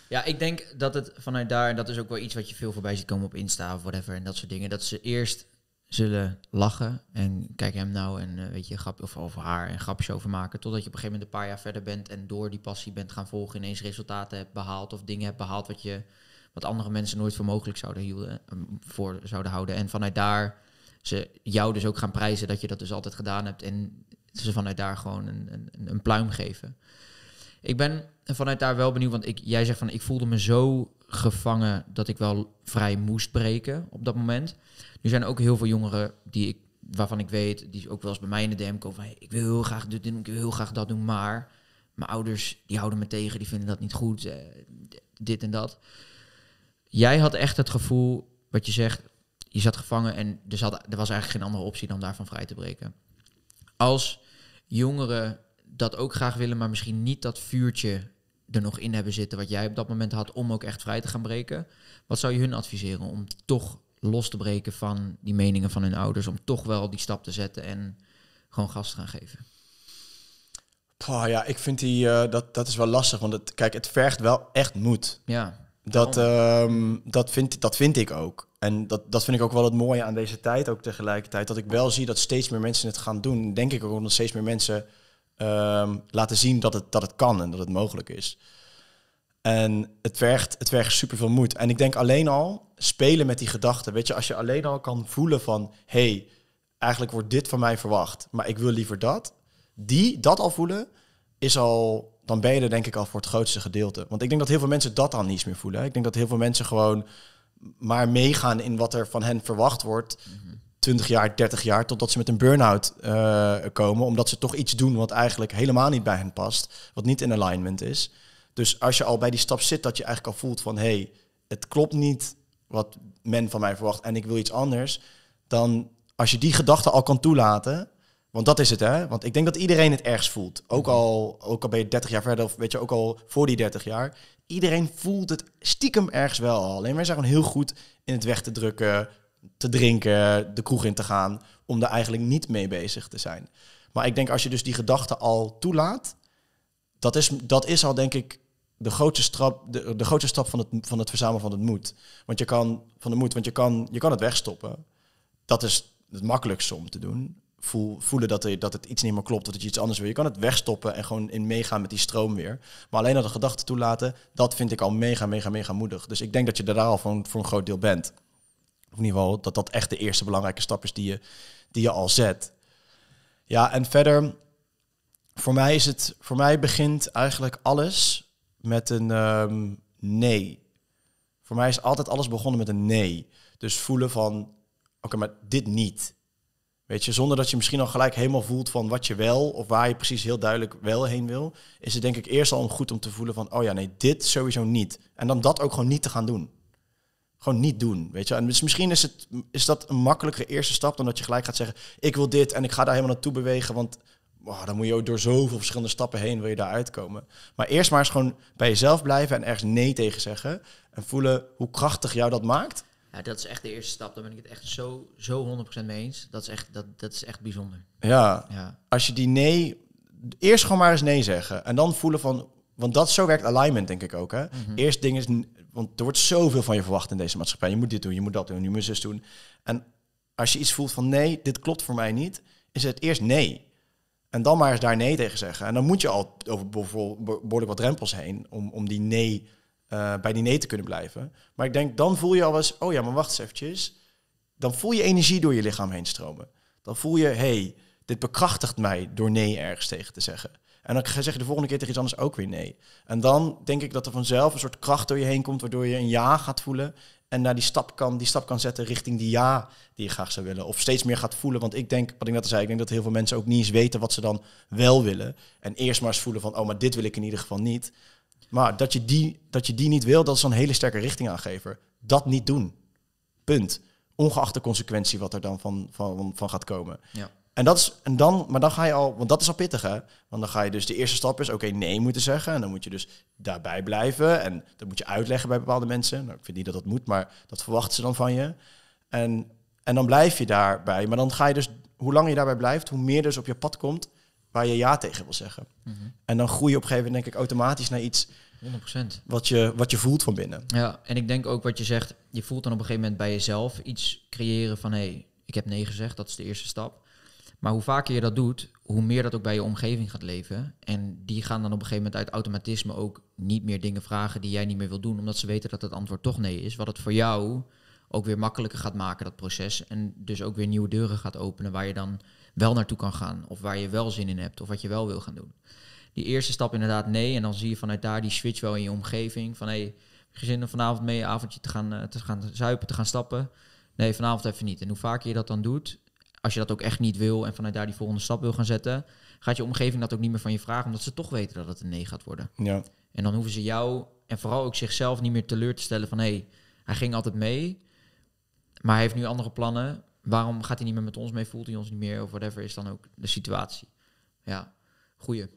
Ja, ik denk dat het vanuit daar, en dat is ook wel iets wat je veel voorbij ziet komen op Insta of whatever en dat soort dingen, dat ze eerst zullen lachen en kijk hem nou en eh, weet je, grap of over haar en grapjes over maken, totdat je op een gegeven moment een paar jaar verder bent en door die passie bent gaan volgen, ineens resultaten hebt behaald of dingen hebt behaald wat je wat andere mensen nooit voor mogelijk zouden, hielden, eh, voor zouden houden. En vanuit daar ze jou dus ook gaan prijzen dat je dat dus altijd gedaan hebt. En ze vanuit daar gewoon een, een, een pluim geven. Ik ben vanuit daar wel benieuwd, want ik, jij zegt van ik voelde me zo gevangen dat ik wel vrij moest breken op dat moment. Nu zijn er ook heel veel jongeren die ik, waarvan ik weet, die ook wel eens bij mij in de DM komen van hey, ik wil heel graag dit doen, ik wil heel graag dat doen, maar mijn ouders die houden me tegen, die vinden dat niet goed, eh, dit en dat jij had echt het gevoel, wat je zegt, je zat gevangen en er, zat, er was eigenlijk geen andere optie dan daarvan vrij te breken. Als jongeren dat ook graag willen, maar misschien niet dat vuurtje er nog in hebben zitten wat jij op dat moment had om ook echt vrij te gaan breken. Wat zou je hun adviseren om toch los te breken van die meningen van hun ouders, om toch wel die stap te zetten en gewoon gas te gaan geven? Oh ja, ik vind die, eh, dat, dat is wel lastig, want het, kijk, het vergt wel echt moed. Ja. Dat, oh. ehm, dat, vind, dat vind ik ook. En dat, dat vind ik ook wel het mooie aan deze tijd ook tegelijkertijd. Dat ik wel zie dat steeds meer mensen het gaan doen. Denk ik ook omdat steeds meer mensen ehm, laten zien dat het, dat het kan en dat het mogelijk is. En het vergt, het vergt superveel moed. En ik denk alleen al spelen met die gedachten. Weet je, als je alleen al kan voelen van... hé, hey, eigenlijk wordt dit van mij verwacht, maar ik wil liever dat. Die, dat al voelen, is al dan ben je er denk ik al voor het grootste gedeelte. Want ik denk dat heel veel mensen dat dan niet meer voelen. Ik denk dat heel veel mensen gewoon maar meegaan in wat er van hen verwacht wordt. Mm 20 jaar, 30 jaar, totdat ze met een burn-out eh, komen. Omdat ze toch iets doen wat eigenlijk helemaal niet bij hen past. Wat niet in alignment is. Dus als je al bij die stap zit, dat je eigenlijk al voelt van... hé, hey, het klopt niet wat men van mij verwacht en ik wil iets anders. Dan als je die gedachte al kan toelaten want dat is het, hè? Want ik denk dat iedereen het ergens voelt. Ook mhm. al, ook al ben je 30 jaar verder, of weet je, ook al voor die 30 jaar. Iedereen voelt het stiekem ergens wel al. Alleen wij zijn gewoon heel goed in het weg te drukken, te drinken, de kroeg in te gaan. Om daar eigenlijk niet mee bezig te zijn. Maar ik denk als je dus die gedachte al toelaat, dat is, dat is al denk ik de grootste stap, de, de grootste stap van, het, van het verzamelen van het moed. Want je kan van de moed, want je kan, je kan het wegstoppen. Dat is het makkelijkste om te doen voelen dat, dat het iets niet meer klopt, dat je iets anders wil. Je kan het wegstoppen en gewoon in meegaan met die stroom weer. Maar alleen al de gedachte toelaten, dat vind ik al mega, mega, mega moedig. Dus ik denk dat je daar al van, voor een groot deel bent. Of in ieder geval dat dat echt de eerste belangrijke stap is die je, die je al zet. Ja, en verder, voor mij, is het, voor mij begint eigenlijk alles met een ehm, nee. Voor mij is altijd alles begonnen met een nee. Dus voelen van, oké, maar dit niet. Weet je, zonder dat je misschien al gelijk helemaal voelt van wat je wel of waar je precies heel duidelijk wel heen wil, is het denk ik eerst al goed om te voelen van, oh ja, nee, dit sowieso niet. En dan dat ook gewoon niet te gaan doen. Gewoon niet doen, weet je. En dus misschien is, het, is dat een makkelijkere eerste stap dan dat je gelijk gaat zeggen, ik wil dit en ik ga daar helemaal naartoe bewegen, want oh, dan moet je ook door zoveel verschillende stappen heen, wil je daar uitkomen. Maar eerst maar eens gewoon bij jezelf blijven en ergens nee tegen zeggen en voelen hoe krachtig jou dat maakt ja, dat is echt de eerste stap. Daar ben ik het echt zo, zo 100% mee eens. Dat is echt, dat, dat is echt bijzonder. Ja. ja. Als je die nee. Eerst gewoon maar eens nee zeggen. En dan voelen van. Want dat zo werkt alignment, denk ik ook. Hè? Mhm. Eerst ding is. Want er wordt zoveel van je verwacht in deze maatschappij. Je moet dit doen, je moet dat doen, je moet zus doen. En als je iets voelt van nee, dit klopt voor mij niet, is het eerst nee. En dan maar eens daar nee tegen zeggen. En dan moet je al over bijvoorbeeld behoorlijk wat drempels heen om, om die nee eh, bij die nee te kunnen blijven. Maar ik denk, dan voel je al eens, oh ja, maar wacht eens eventjes. Dan voel je energie door je lichaam heen stromen. Dan voel je, hey, dit bekrachtigt mij door nee ergens tegen te zeggen. En dan zeg je de volgende keer tegen iets anders ook weer nee. En dan denk ik dat er vanzelf een soort kracht door je heen komt, waardoor je een ja gaat voelen. En naar die stap kan, die stap kan zetten richting die ja die je graag zou willen. Of steeds meer gaat voelen. Want ik denk, wat ik net al zei, ik denk dat heel veel mensen ook niet eens weten wat ze dan wel willen. En eerst maar eens voelen van, oh, maar dit wil ik in ieder geval niet. Maar dat je die, dat je die niet wil, dat is een hele sterke richting richtingaangever. Dat niet doen. Punt. Ongeacht de consequentie wat er dan van, van, van gaat komen. Ja. En dat is, en dan, maar dan ga je al, want dat is al pittig hè. Want dan ga je dus, de eerste stap is oké nee moeten zeggen. En dan moet je dus daarbij blijven. En dat moet je uitleggen bij bepaalde mensen. Nou, ik vind niet dat dat moet, maar dat verwachten ze dan van je. En, en dan blijf je daarbij. Maar dan ga je dus, hoe langer je daarbij blijft, hoe meer dus op je pad komt waar je ja tegen wil zeggen. Mhm. En dan groei je op een gegeven moment denk ik automatisch naar iets 100%. Wat je, wat je voelt van binnen. Ja, en ik denk ook wat je zegt, je voelt dan op een gegeven moment bij jezelf iets creëren van hé, hey, ik heb nee gezegd, dat is de eerste stap. Maar hoe vaker je dat doet, hoe meer dat ook bij je omgeving gaat leven. En die gaan dan op een gegeven moment uit automatisme ook niet meer dingen vragen die jij niet meer wil doen, omdat ze weten dat het antwoord toch nee is. Wat het voor jou ook weer makkelijker gaat maken, dat proces. En dus ook weer nieuwe deuren gaat openen waar je dan wel naartoe kan gaan. Of waar je wel zin in hebt, of wat je wel wil gaan doen die eerste stap inderdaad nee. En dan zie je vanuit daar die switch wel in je omgeving. Van hé, hey, gezin vanavond mee avondje te gaan, eh, te gaan zuipen, te gaan stappen. Nee, vanavond even niet. En hoe vaker je dat dan doet, als je dat ook echt niet wil en vanuit daar die volgende stap wil gaan zetten, gaat je omgeving dat ook niet meer van je vragen, omdat ze toch weten dat het een nee gaat worden. Ja. En dan hoeven ze jou en vooral ook zichzelf niet meer teleur te stellen van hé, hey, hij ging altijd mee, maar hij heeft nu andere plannen. Waarom gaat hij niet meer met ons mee? Voelt hij ons niet meer? Of whatever is dan ook de situatie. Ja, goeie.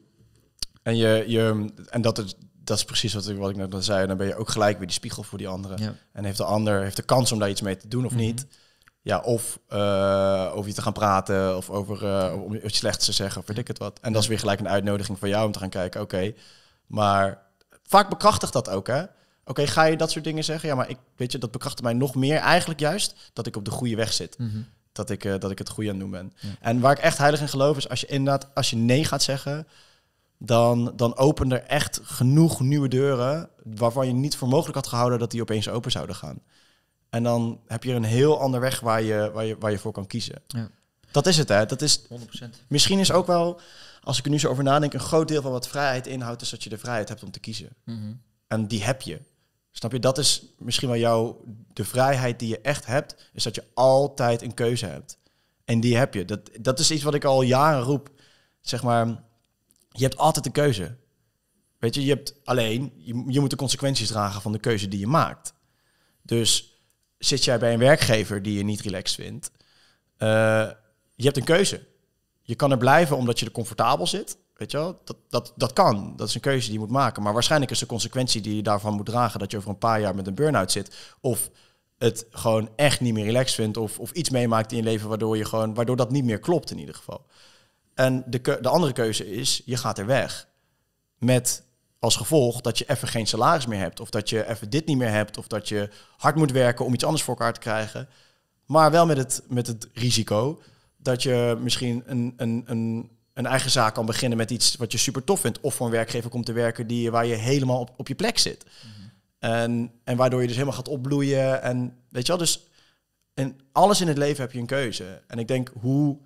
En, je, je, en dat, is, dat is precies wat ik, wat ik net al zei. Dan ben je ook gelijk weer die spiegel voor die anderen. En heeft de ander heeft de kans om daar iets mee te doen of mhm. niet. Ja, of eh, over je te gaan praten of over uh, om iets slechts te zeggen of weet ik het wat. En dat is weer gelijk een uitnodiging voor jou om te gaan kijken, oké. maar vaak bekrachtigt dat ook, hè? Oké, ga je dat soort dingen zeggen? Ja, maar ik weet je, dat bekrachtigt mij nog meer eigenlijk juist dat ik op de goede weg zit. Mhm. Dat ik, eh, dat ik het goede aan doen ben. En waar ik echt heilig in geloof is als je inderdaad, als je nee gaat zeggen, dan, dan openen er echt genoeg nieuwe deuren waarvan je niet voor mogelijk had gehouden dat die opeens open zouden gaan. En dan heb je een heel ander weg waar je, waar je, waar je voor kan kiezen. Ja. Dat is het, hè? Dat is 100%. Misschien is ook wel, als ik er nu zo over nadenk, een groot deel van wat vrijheid inhoudt, is dat je de vrijheid hebt om te kiezen. Mhm. En die heb je. Snap je? Dat is misschien wel jouw, de vrijheid die je echt hebt, is dat je altijd een keuze hebt. En die heb je. Dat, dat is iets wat ik al jaren roep. Zeg maar, je hebt altijd de keuze. Weet je, je hebt alleen, je, je moet de consequenties dragen van de keuze die je maakt. Dus zit jij bij een werkgever die je niet relaxed vindt, eh, je hebt een keuze. Je kan er blijven omdat je er comfortabel zit. Weet je wel? Dat, dat, dat kan. Dat is een keuze die je moet maken. Maar waarschijnlijk is de consequentie die je daarvan moet dragen dat je over een paar jaar met een burn-out zit. Of het gewoon echt niet meer relaxed vindt. Of, of iets meemaakt in je leven waardoor, je gewoon, waardoor dat niet meer klopt in ieder geval. En de, de andere keuze is, je gaat er weg. Met als gevolg dat je even geen salaris meer hebt. Of dat je even dit niet meer hebt. Of dat je hard moet werken om iets anders voor elkaar te krijgen. Maar wel met het, met het risico dat je misschien een, een, een, een eigen zaak kan beginnen met iets wat je super tof vindt. Of voor een werkgever komt te werken die, waar je helemaal op, op je plek zit. Mhm. En, en waardoor je dus helemaal gaat opbloeien. En weet je wel, dus in alles in het leven heb je een keuze. En ik denk hoe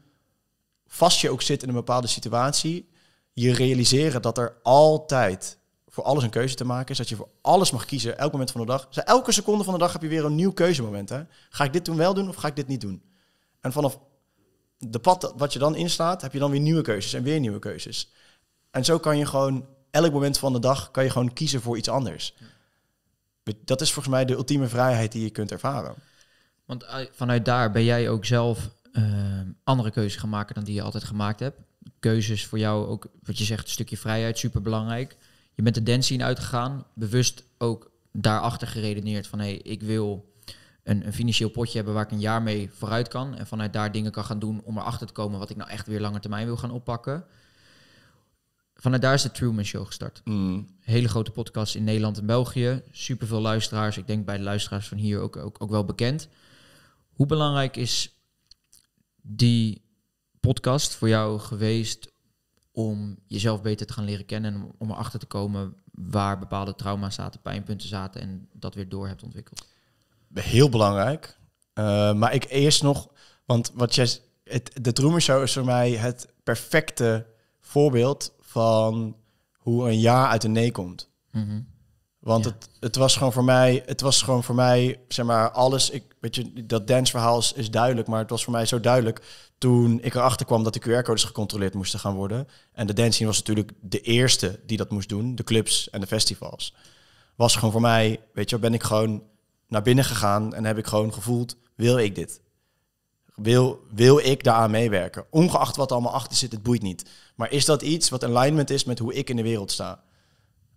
vast je ook zit in een bepaalde situatie, je realiseren dat er altijd voor alles een keuze te maken is. Dat je voor alles mag kiezen, elk moment van de dag. Dus elke seconde van de dag heb je weer een nieuw keuzemoment. Hè? Ga ik dit toen wel doen of ga ik dit niet doen? En vanaf de pad wat je dan instaat, heb je dan weer nieuwe keuzes en weer nieuwe keuzes. En zo kan je gewoon elk moment van de dag kan je gewoon kiezen voor iets anders. Dat is volgens mij de ultieme vrijheid die je kunt ervaren. Want eh, vanuit daar ben jij ook zelf Ehm, andere keuze gaan maken dan die je altijd gemaakt hebt. Keuzes voor jou ook, wat je zegt, een stukje vrijheid, super belangrijk. Je bent de dance uitgegaan, bewust ook daarachter geredeneerd van hé, hey, ik wil een, een, financieel potje hebben waar ik een jaar mee vooruit kan. En vanuit daar dingen kan gaan doen om erachter te komen wat ik nou echt weer lange termijn wil gaan oppakken. Vanuit daar is de Truman Show gestart. Mm. Hele grote podcast in Nederland en België. Superveel luisteraars. Ik denk bij de luisteraars van hier ook, ook, ook wel bekend. Hoe belangrijk is die podcast voor jou geweest om jezelf beter te gaan leren kennen en om erachter te komen waar bepaalde trauma's zaten, pijnpunten zaten en dat weer door hebt ontwikkeld? Heel belangrijk. Eh, maar ik eerst nog, want wat jij, het, de Truman Show is voor mij het perfecte voorbeeld van hoe een ja uit een nee komt. Mhm. Want het, het was gewoon voor mij, het was gewoon voor mij, zeg maar, alles. Ik, weet je, dat dansverhaal is, is duidelijk, maar het was voor mij zo duidelijk toen ik erachter kwam dat de QR-codes gecontroleerd moesten gaan worden. En de dancing was natuurlijk de eerste die dat moest doen, de clubs en de festivals. Was gewoon voor mij, weet je, ben ik gewoon naar binnen gegaan en heb ik gewoon gevoeld, wil ik dit? Wil, wil ik daaraan meewerken? Ongeacht wat allemaal achter zit, het boeit niet. Maar is dat iets wat alignment is met hoe ik in de wereld sta?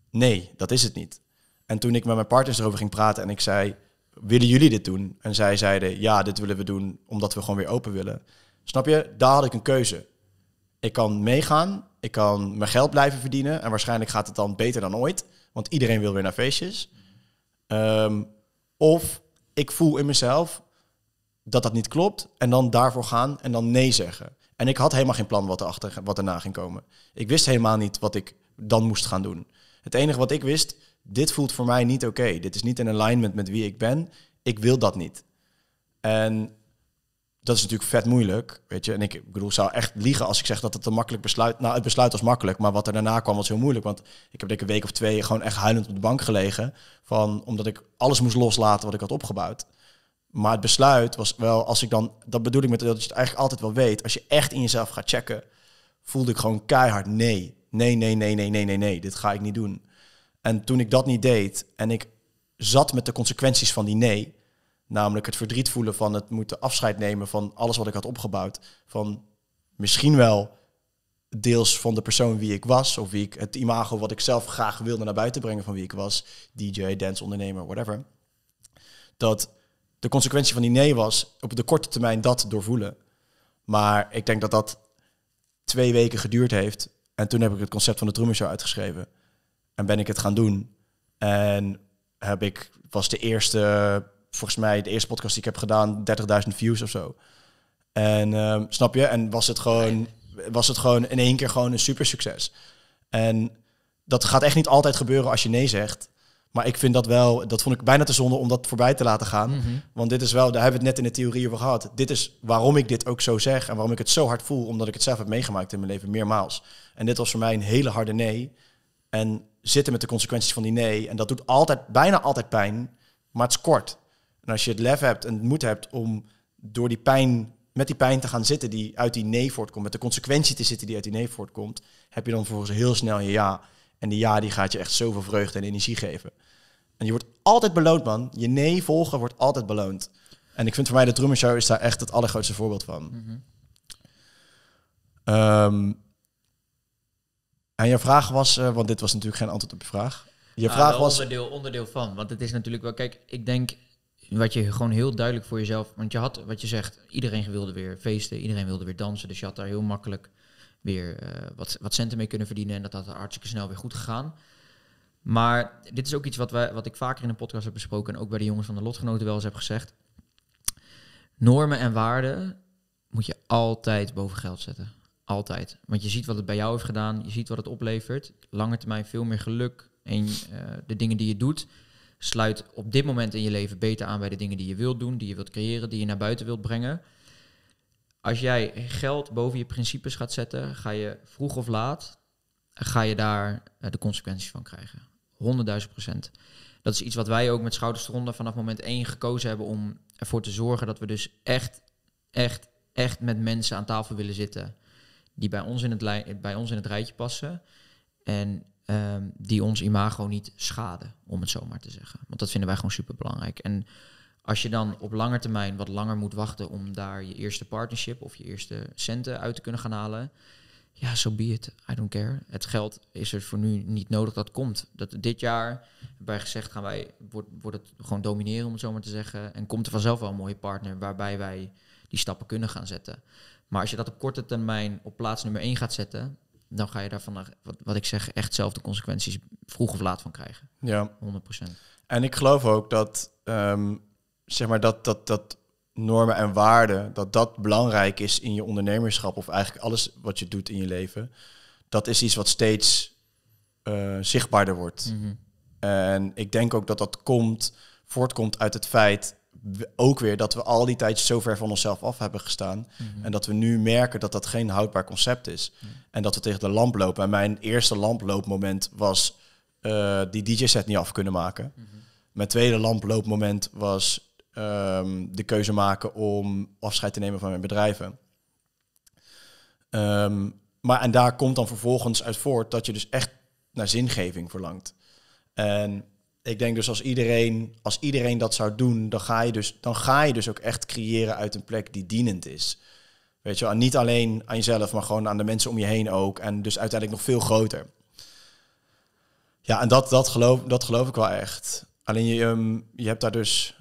Nee, dat is het niet. En toen ik met mijn partners erover ging praten en ik zei, willen jullie dit doen? En zij zeiden, ja, dit willen we doen omdat we gewoon weer open willen. Snap je? Daar had ik een keuze. Ik kan meegaan, ik kan mijn geld blijven verdienen en waarschijnlijk gaat het dan beter dan ooit, want iedereen wil weer naar feestjes. Ehm, of ik voel in mezelf dat dat niet klopt en dan daarvoor gaan en dan nee zeggen. En ik had helemaal geen plan wat, erachter, wat erna ging komen. Ik wist helemaal niet wat ik dan moest gaan doen. Het enige wat ik wist dit voelt voor mij niet oké. Dit is niet in alignment met wie ik ben. Ik wil dat niet. En dat is natuurlijk vet moeilijk, weet je. En ik bedoel, zou echt liegen als ik zeg dat het een makkelijk besluit... Nou, het besluit was makkelijk, maar wat er daarna kwam was heel moeilijk. Want ik heb denk een week of twee gewoon echt huilend op de bank gelegen. Van, omdat ik alles moest loslaten wat ik had opgebouwd. Maar het besluit was wel, als ik dan... Dat bedoel ik met dat je het eigenlijk altijd wel weet. Als je echt in jezelf gaat checken, voelde ik gewoon keihard nee. Nee, nee, nee, nee, nee, nee, nee. Dit ga ik niet doen. En toen ik dat niet deed en ik zat met de consequenties van die nee, namelijk het verdriet voelen van het moeten afscheid nemen van alles wat ik had opgebouwd, van misschien wel deels van de persoon wie ik was, of wie ik, het imago wat ik zelf graag wilde naar buiten brengen van wie ik was, DJ, dance, ondernemer, whatever. Dat de consequentie van die nee was op de korte termijn dat doorvoelen. Maar ik denk dat dat twee weken geduurd heeft. En toen heb ik het concept van de Truman Show uitgeschreven. En ben ik het gaan doen. En heb ik, was de eerste, volgens mij de eerste podcast die ik heb gedaan, 30.000 views of zo. En ehm, snap je? En was het gewoon, was het gewoon in één keer gewoon een super succes. En dat gaat echt niet altijd gebeuren als je nee zegt. Maar ik vind dat wel, dat vond ik bijna te zonde om dat voorbij te laten gaan. Mhm. Want dit is wel, daar hebben we het net in de theorie over gehad. Dit is waarom ik dit ook zo zeg en waarom ik het zo hard voel. Omdat ik het zelf heb meegemaakt in mijn leven, meermaals. En dit was voor mij een hele harde nee. En zitten met de consequenties van die nee. En dat doet altijd, bijna altijd pijn, maar het is kort. En als je het lef hebt en het moed hebt om door die pijn, met die pijn te gaan zitten die uit die nee voortkomt, met de consequentie te zitten die uit die nee voortkomt, heb je dan volgens heel snel je ja. En die ja die gaat je echt zoveel vreugde en energie geven. En je wordt altijd beloond, man. Je nee volgen wordt altijd beloond. En ik vind voor mij de Truman Show is daar echt het allergrootste voorbeeld van. Mhm. Ehm, en je vraag was, eh, want dit was natuurlijk geen antwoord op je vraag. Je ah, vraag was... Onderdeel, onderdeel van, want het is natuurlijk wel... Kijk, ik denk wat je gewoon heel duidelijk voor jezelf... Want je had, wat je zegt, iedereen wilde weer feesten. Iedereen wilde weer dansen. Dus je had daar heel makkelijk weer eh, wat, wat centen mee kunnen verdienen. En dat had hartstikke snel weer goed gegaan. Maar dit is ook iets wat, wij, wat ik vaker in de podcast heb besproken... en ook bij de jongens van de lotgenoten wel eens heb gezegd. Normen en waarden moet je altijd boven geld zetten. Altijd. Want je ziet wat het bij jou heeft gedaan, je ziet wat het oplevert. Lange termijn veel meer geluk. En eh, de dingen die je doet, sluit op dit moment in je leven beter aan bij de dingen die je wilt doen, die je wilt creëren, die je naar buiten wilt brengen. Als jij geld boven je principes gaat zetten, ga je vroeg of laat, ga je daar eh, de consequenties van krijgen. 100.000 procent. Dat is iets wat wij ook met schoudersronden vanaf moment 1 gekozen hebben om ervoor te zorgen dat we dus echt, echt, echt met mensen aan tafel willen zitten die bij ons in het, bij ons in het rijtje passen. En ehm, die ons imago niet schaden, om het zo maar te zeggen. Want dat vinden wij gewoon super belangrijk. En als je dan op lange termijn wat langer moet wachten om daar je eerste partnership of je eerste centen uit te kunnen gaan halen. Ja, zo so be it. I don't care. Het geld is er voor nu niet nodig dat komt. Dat dit jaar, bij gezegd, gaan wij, wordt, wordt het gewoon domineren, om het zo maar te zeggen. En komt er vanzelf wel een mooie partner waarbij wij die stappen kunnen gaan zetten. Maar als je dat op korte termijn op plaats nummer 1 gaat zetten, dan ga je daar vandaag, wat, wat ik zeg, echt zelf de consequenties vroeg of laat van krijgen. Ja. 100%. En ik geloof ook dat, ehm, zeg maar, dat, dat, dat normen en waarden, dat dat belangrijk is in je ondernemerschap of eigenlijk alles wat je doet in je leven. Dat is iets wat steeds eh, zichtbaarder wordt. Mhm. En ik denk ook dat dat komt, voortkomt uit het feit ook weer dat we al die tijd zo ver van onszelf af hebben gestaan. Mhm. En dat we nu merken dat dat geen houdbaar concept is. Mhm. En dat we tegen de lamp lopen. En mijn eerste lamploopmoment was eh, die DJ-set niet af kunnen maken. Mhm. Mijn tweede lamploopmoment was ehm, de keuze maken om afscheid te nemen van mijn bedrijven. Ehm, maar en daar komt dan vervolgens uit voort dat je dus echt naar zingeving verlangt. En ik denk dus als iedereen, als iedereen dat zou doen, dan ga, je dus, dan ga je dus ook echt creëren uit een plek die dienend is. Weet je wel, niet alleen aan jezelf, maar gewoon aan de mensen om je heen ook. En dus uiteindelijk nog veel groter. Ja, en dat, dat, geloof, dat geloof ik wel echt. Alleen je, ehm, je hebt daar dus,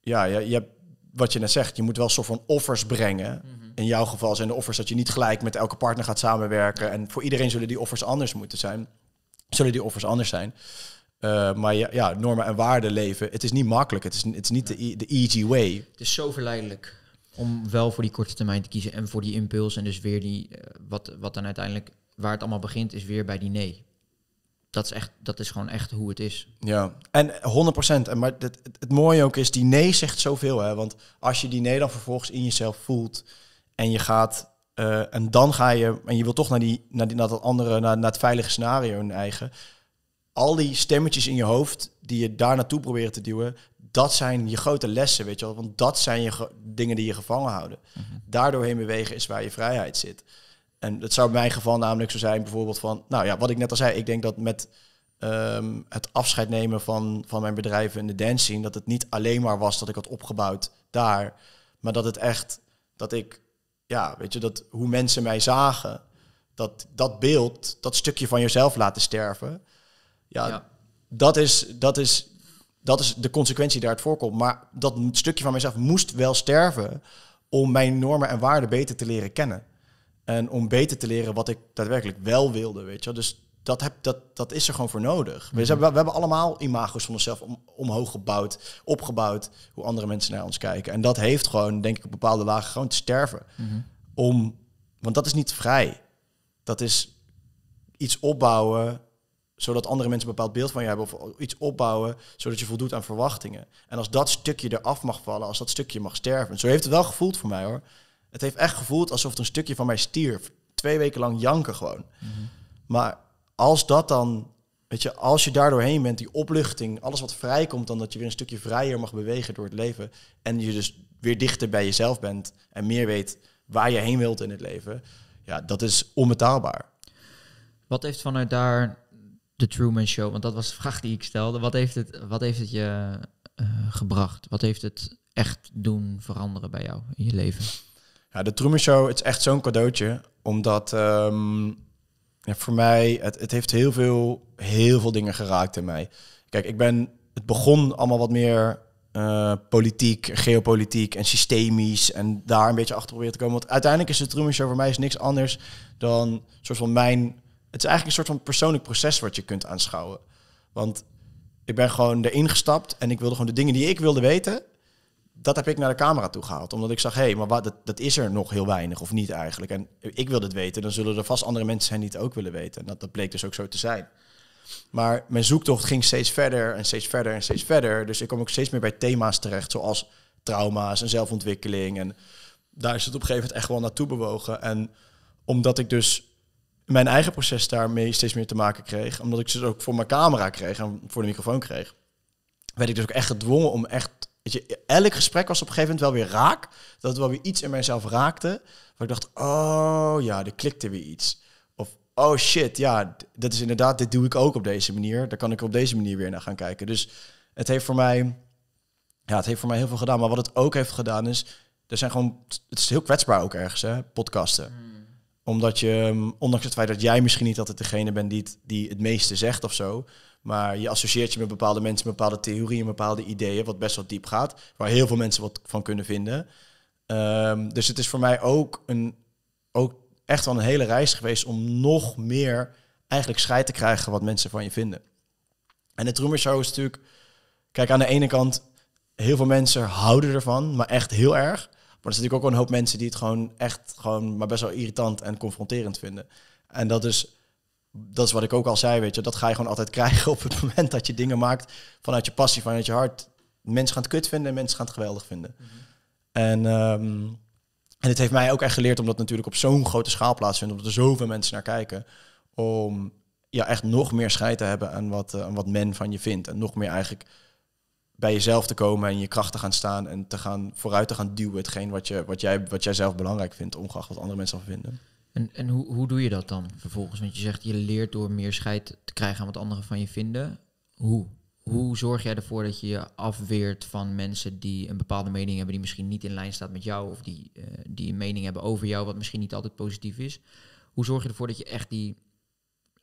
ja, je, je hebt wat je net zegt, je moet wel een soort van offers brengen. Mhm. In jouw geval zijn de offers dat je niet gelijk met elke partner gaat samenwerken. En voor iedereen zullen die offers anders moeten zijn. Zullen die offers anders zijn. Eh, maar ja, normen en waarden leven, het is niet makkelijk. Het is, het is niet e-, de, easy way. Het is zo verleidelijk om wel voor die korte termijn te kiezen en voor die impuls. En dus weer die, eh, wat, wat dan uiteindelijk, waar het allemaal begint, is weer bij die nee. Dat is, echt, dat is gewoon echt hoe het is. Ja, en 100%. En maar het, het mooie ook is, die nee zegt zoveel. Hè? Want als je die nee dan vervolgens in jezelf voelt en je gaat eh, en dan ga je, en je wil toch naar, die, naar, die, naar dat andere, naar, naar het veilige scenario in eigen al die stemmetjes in je hoofd die je daar naartoe proberen te duwen, dat zijn je grote lessen, weet je wel. Want dat zijn je dingen die je gevangen houden. Mm -hmm. Daardoorheen bewegen is waar je vrijheid zit. En dat zou in mijn geval namelijk zo zijn, bijvoorbeeld van, nou ja, wat ik net al zei, ik denk dat met ehm, het afscheid nemen van, van mijn bedrijven in de dancing dat het niet alleen maar was dat ik had opgebouwd daar, maar dat het echt, dat ik, ja, weet je, dat hoe mensen mij zagen, dat dat beeld, dat stukje van jezelf laten sterven ja, Dat, is, dat, is, dat is de consequentie die het voorkomt. Maar dat stukje van mijzelf moest wel sterven om mijn normen en waarden beter te leren kennen. En om beter te leren wat ik daadwerkelijk wel wilde, weet je Dus dat, heb, dat, dat is er gewoon voor nodig. we, hebben, mhm. we hebben allemaal imago's van onszelf om, omhoog gebouwd, opgebouwd, hoe andere mensen naar ons kijken. En dat heeft gewoon, denk ik, op bepaalde lagen gewoon te sterven. Mhm. Om, want dat is niet vrij. Dat is iets opbouwen zodat andere mensen een bepaald beeld van je hebben of iets opbouwen, zodat je voldoet aan verwachtingen. En als dat stukje eraf mag vallen, als dat stukje mag sterven. Zo heeft het wel gevoeld voor mij hoor. Het heeft echt gevoeld alsof het een stukje van mij stierf. Twee weken lang janken gewoon. Mhm. Maar als dat dan, weet je, als je daar doorheen bent, die opluchting, alles wat vrijkomt, dan dat je weer een stukje vrijer mag bewegen door het leven. En je dus weer dichter bij jezelf bent en meer weet waar je heen wilt in het leven. Ja, dat is onbetaalbaar. Wat heeft vanuit daar de Truman Show? Want dat was de vraag die ik stelde. Wat heeft het, wat heeft het je eh, gebracht? Wat heeft het echt doen veranderen bij jou in je leven? Ja, de Truman Show, het is echt zo'n cadeautje. Omdat ehm, ja, voor mij, het, het heeft heel veel, heel veel dingen geraakt in mij. Kijk, ik ben, het begon allemaal wat meer eh, politiek, geopolitiek en systemisch. En daar een beetje achter proberen te komen. Want uiteindelijk is de Truman Show voor mij is niks anders dan soort van mijn het is eigenlijk een soort van persoonlijk proces wat je kunt aanschouwen. Want ik ben gewoon erin gestapt en ik wilde gewoon de dingen die ik wilde weten, dat heb ik naar de camera toe gehaald. Omdat ik zag, hé, hey, maar wat, dat, is er nog heel weinig of niet eigenlijk. En ik wil het weten, dan zullen er vast andere mensen zijn die het ook willen weten. En dat, dat bleek dus ook zo te zijn. Maar mijn zoektocht ging steeds verder en steeds verder en steeds verder. Dus ik kwam ook steeds meer bij thema's terecht, zoals trauma's en zelfontwikkeling. En daar is het op een gegeven moment echt wel naartoe bewogen. En omdat ik dus mijn eigen proces daarmee steeds meer te maken kreeg, omdat ik ze dus ook voor mijn camera kreeg en voor de microfoon kreeg, werd ik dus ook echt gedwongen om echt. Weet je, elk gesprek was op een gegeven moment wel weer raak. Dat het wel weer iets in mijzelf raakte. Waar ik dacht, oh ja, er klikte weer iets. Of, oh shit, ja, dat is inderdaad, dit doe ik ook op deze manier. Daar kan ik op deze manier weer naar gaan kijken. Dus het heeft voor mij, ja, het heeft voor mij heel veel gedaan. Maar wat het ook heeft gedaan is, er zijn gewoon, het is heel kwetsbaar ook ergens, hè, podcasten. Mm omdat je, ehm, ondanks het feit dat jij misschien niet altijd degene bent die het, die het meeste zegt of zo, maar je associeert je met bepaalde mensen, bepaalde theorieën, bepaalde ideeën, wat best wel diep gaat, waar heel veel mensen wat van kunnen vinden. Ehm, dus het is voor mij ook, een, ook echt wel een hele reis geweest om nog meer eigenlijk scheid te krijgen wat mensen van je vinden. En het rumor Show is natuurlijk, kijk aan de ene kant, heel veel mensen houden ervan, maar echt heel erg. Maar er zijn natuurlijk ook wel een hoop mensen die het gewoon echt gewoon maar best wel irritant en confronterend vinden. En dat is, dat is wat ik ook al zei, weet je, dat ga je gewoon altijd [LAUGHS] krijgen op het moment dat je dingen maakt vanuit je passie, vanuit je hart. Mensen gaan het kut vinden en mensen gaan het geweldig vinden. Mhm. En, ehm, en het heeft mij ook echt geleerd, omdat natuurlijk op zo'n grote schaal plaatsvindt, omdat er zoveel mensen naar kijken, om ja, echt nog meer scheid te hebben aan wat, eh, aan wat men van je vindt. En nog meer eigenlijk bij jezelf te komen en je kracht te gaan staan en te gaan vooruit te gaan duwen. Hetgeen wat, je, wat, jij, wat jij zelf belangrijk vindt, ongeacht wat andere mensen al vinden. En, en hoe, hoe doe je dat dan vervolgens? Want je zegt je leert door meer scheid te krijgen aan wat anderen van je vinden. Hoe? Hoe zorg jij ervoor dat je je afweert van mensen die een bepaalde mening hebben die misschien niet in lijn staat met jou of die, eh, die een mening hebben over jou wat misschien niet altijd positief is? Hoe zorg je ervoor dat je echt die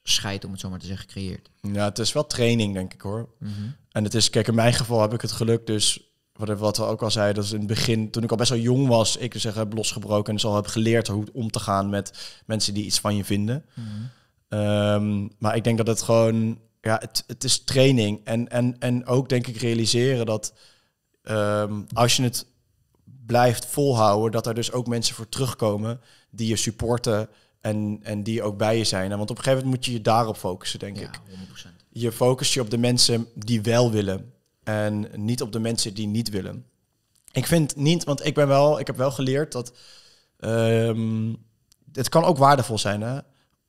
scheid, om het zo maar te zeggen, creëert? Ja, het is wel training, denk ik hoor. Mhm. En het is, kijk, in mijn geval heb ik het geluk dus wat, we ook al zeiden, dat is in het begin, toen ik al best wel jong was, ik dus zeg, heb losgebroken en dus al heb geleerd hoe om te gaan met mensen die iets van je vinden. Mhm. Ehm, maar ik denk dat het gewoon, ja, het, het is training. En, en, en ook denk ik realiseren dat ehm, als je het blijft volhouden, dat er dus ook mensen voor terugkomen die je supporten en, en die ook bij je zijn. Want op een gegeven moment moet je je daarop focussen, denk ja, ik. 100% je focust je op de mensen die wel willen en niet op de mensen die niet willen. Ik vind niet, want ik ben wel, ik heb wel geleerd dat ehm, het kan ook waardevol zijn, hè?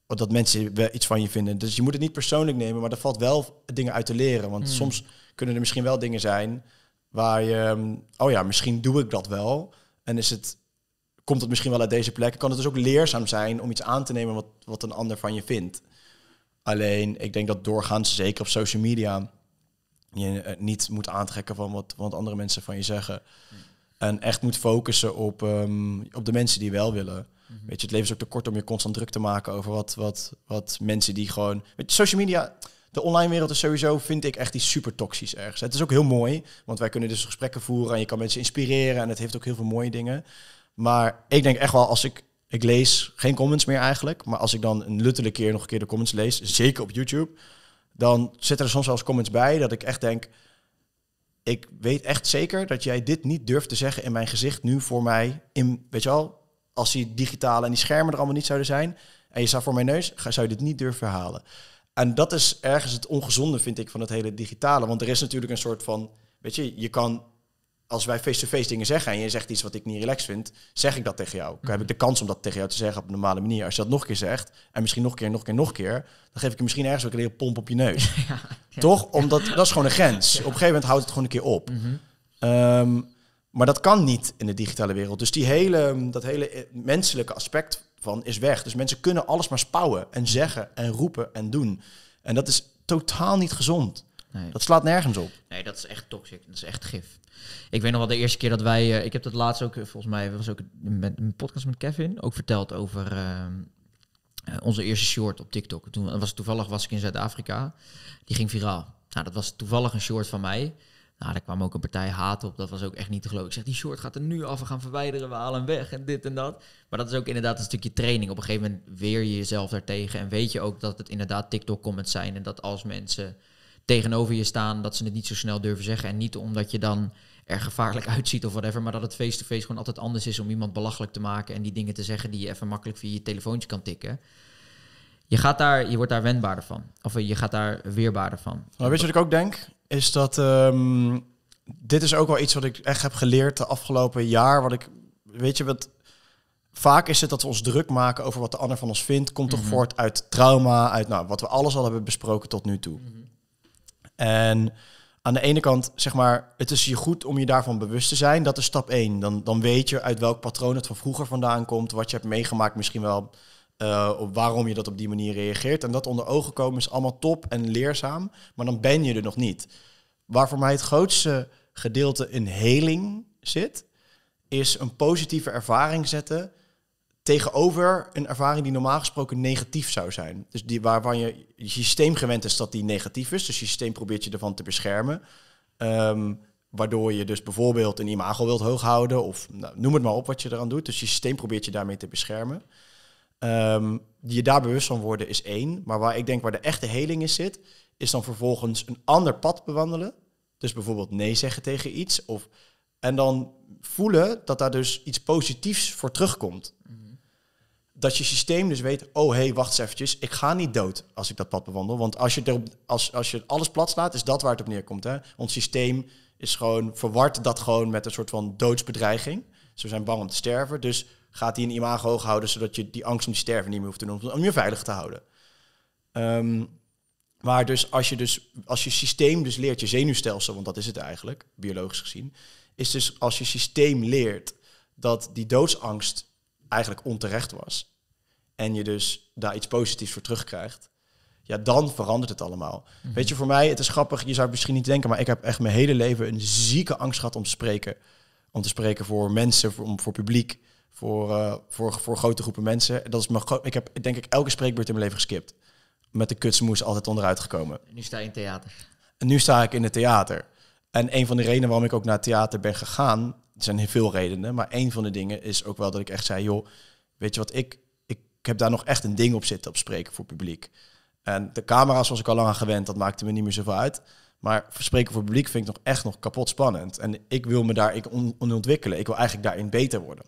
dat mensen wel iets van je vinden. Dus je moet het niet persoonlijk nemen, maar er valt wel dingen uit te leren. Want hmm. soms kunnen er misschien wel dingen zijn waar je, ehm, oh ja, misschien doe ik dat wel. En is het, komt het misschien wel uit deze plek. Kan het dus ook leerzaam zijn om iets aan te nemen wat, wat een ander van je vindt. Alleen, ik denk dat doorgaans, zeker op social media, je eh, niet moet aantrekken van wat, wat andere mensen van je zeggen. Hmm. En echt moet focussen op, ehm, op de mensen die wel willen. Mhm. Weet je, het leven is ook te kort om je constant druk te maken over wat, wat, wat mensen die gewoon. Weet je, social media, de online wereld is sowieso, vind ik echt die super toxisch ergens. Het is ook heel mooi, want wij kunnen dus gesprekken voeren en je kan mensen inspireren en het heeft ook heel veel mooie dingen. Maar ik denk echt wel, als ik ik lees geen comments meer eigenlijk. Maar als ik dan een luttele keer nog een keer de comments lees, zeker op YouTube, dan zitten er soms wel comments bij dat ik echt denk, ik weet echt zeker dat jij dit niet durft te zeggen in mijn gezicht nu voor mij. In, weet je al, als die digitale en die schermen er allemaal niet zouden zijn en je staat voor mijn neus, zou je dit niet durven herhalen. En dat is ergens het ongezonde, vind ik, van het hele digitale. Want er is natuurlijk een soort van, weet je, je kan als wij face-to-face dingen zeggen en je zegt iets wat ik niet relaxed vind, zeg ik dat tegen jou. Dan heb ik de mhm. kans om dat tegen jou te zeggen op een normale manier. Als je dat nog een keer zegt, en misschien nog een keer, nog een keer, nog een keer, dan geef ik je misschien ergens ook een hele pomp op je [LAUGHS] neus. Toch? Omdat dat is gewoon een grens. Op een gegeven moment houdt het gewoon een keer op. Mhm. Ehm, maar dat kan niet in de digitale wereld. Dus die hele, mm, dat hele eh, menselijke aspect van is weg. Dus mensen kunnen alles maar spouwen en zeggen en roepen en doen. En dat is totaal niet gezond. Nee. Dat slaat nergens op. Nee, dat is echt toxic. Dat is echt gif. Ik weet nog wel de eerste keer dat wij... Eh, ik heb dat laatst ook, eh, volgens mij, was ook met een podcast met Kevin... ook verteld over eh, onze eerste short op TikTok. Toen was toevallig was ik in Zuid-Afrika. Die ging viraal. Nou, dat was toevallig een short van mij. Nou, daar kwam ook een partij haat op. Dat was ook echt niet te geloven. Ik zeg, die short gaat er nu af. We gaan verwijderen, we halen hem weg en dit en dat. Maar dat is ook inderdaad een stukje training. Op een gegeven moment weer je jezelf daartegen. En weet je ook dat het inderdaad TikTok-comments zijn. En dat als mensen tegenover je staan, dat ze het niet zo snel durven zeggen. En niet omdat je dan er gevaarlijk [LAUGHS] uitziet of whatever, maar dat het face-to-face gewoon altijd anders is om iemand belachelijk te maken en die dingen te zeggen die je even makkelijk via je telefoontje kan tikken. Je, gaat daar, je wordt daar wendbaarder van. Of eh, je gaat daar weerbaarder van. Maar weet je wat ik ook denk? Is dat ehm, dit is ook wel iets wat ik echt heb geleerd de afgelopen jaar. Wat ik, weet je wat, vaak is het dat we ons druk maken over wat de ander van ons vindt. Komt toch mhm. voort uit trauma, uit nou, wat we alles al hebben besproken tot nu toe. Mhm. En aan de ene kant, zeg maar, het is je goed om je daarvan bewust te zijn. Dat is stap één. Dan, dan weet je uit welk patroon het van vroeger vandaan komt, wat je hebt meegemaakt misschien wel, eh, waarom je dat op die manier reageert. En dat onder ogen komen is allemaal top en leerzaam, maar dan ben je er nog niet. Waar voor mij het grootste gedeelte in heling zit, is een positieve ervaring zetten tegenover een ervaring die normaal gesproken negatief zou zijn. Dus die, waarvan je, je systeem gewend is dat die negatief is. Dus je systeem probeert je ervan te beschermen. Ehm, waardoor je dus bijvoorbeeld een imago wilt hoog houden. Of nou, noem het maar op wat je eraan doet. Dus je systeem probeert je daarmee te beschermen. Um, je daar bewust van worden is één. Maar waar ik denk waar de echte heling in zit, is dan vervolgens een ander pad bewandelen. Dus bijvoorbeeld nee zeggen tegen iets. Of, en dan voelen dat daar dus iets positiefs voor terugkomt. Mhm dat je systeem dus weet, oh hé, hey, wacht eens eventjes, ik ga niet dood als ik dat pad bewandel. Want als je, erop, als, als je alles plat slaat, is dat waar het op neerkomt. Hè? Ons systeem is gewoon, verward dat gewoon met een soort van doodsbedreiging. Ze zijn bang om te sterven, dus gaat die een imago hoog houden, zodat je die angst om te sterven niet meer hoeft te doen, om je veilig te houden. Ehm, maar dus als je dus, als je systeem dus leert, je zenuwstelsel, want dat is het eigenlijk, biologisch gezien, is dus als je systeem leert dat die doodsangst eigenlijk onterecht was, en je dus daar iets positiefs voor terugkrijgt, ja, dan verandert het allemaal. Mhm. Weet je, voor mij, het is grappig, je zou misschien niet denken, maar ik heb echt mijn hele leven een zieke angst gehad om te spreken. Om te spreken voor mensen, voor, publiek, voor, eh, voor, voor grote groepen mensen. Dat is mijn ik heb denk ik elke spreekbeurt in mijn leven geskipt. Met de kutsmoes altijd onderuit gekomen. nu sta je in theater. En nu sta ik in het theater. En een van de redenen waarom ik ook naar het theater ben gegaan, er zijn heel veel redenen, maar een van de dingen is ook wel dat ik echt zei, joh, weet je wat ik ik heb daar nog echt een ding op zitten, op spreken voor publiek. En de camera's was ik al lang aan gewend, dat maakte me niet meer zoveel uit. Maar spreken voor publiek vind ik nog echt nog kapot spannend. En ik wil me daar ik ontwikkelen. Ik wil eigenlijk daarin beter worden.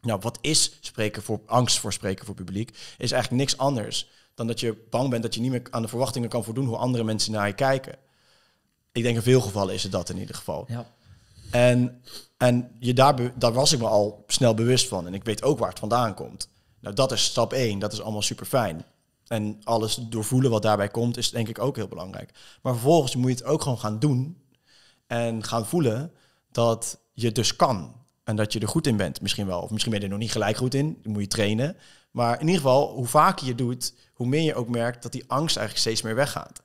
Nou, wat is spreken voor angst voor spreken voor publiek? Is eigenlijk niks anders dan dat je bang bent dat je niet meer aan de verwachtingen kan voldoen hoe andere mensen naar je kijken. Ik denk in veel gevallen is het dat in ieder geval. Ja. En, en je daar, daar was ik me al snel bewust van. En ik weet ook waar het vandaan komt. Nou, dat is stap 1. Dat is allemaal super fijn. En alles doorvoelen wat daarbij komt, is denk ik ook heel belangrijk. Maar vervolgens moet je het ook gewoon gaan doen. En gaan voelen dat je dus kan. En dat je er goed in bent, misschien wel. Of misschien ben je er nog niet gelijk goed in. Dan moet je trainen. Maar in ieder geval, hoe vaker je doet, hoe meer je ook merkt dat die angst eigenlijk steeds meer weggaat.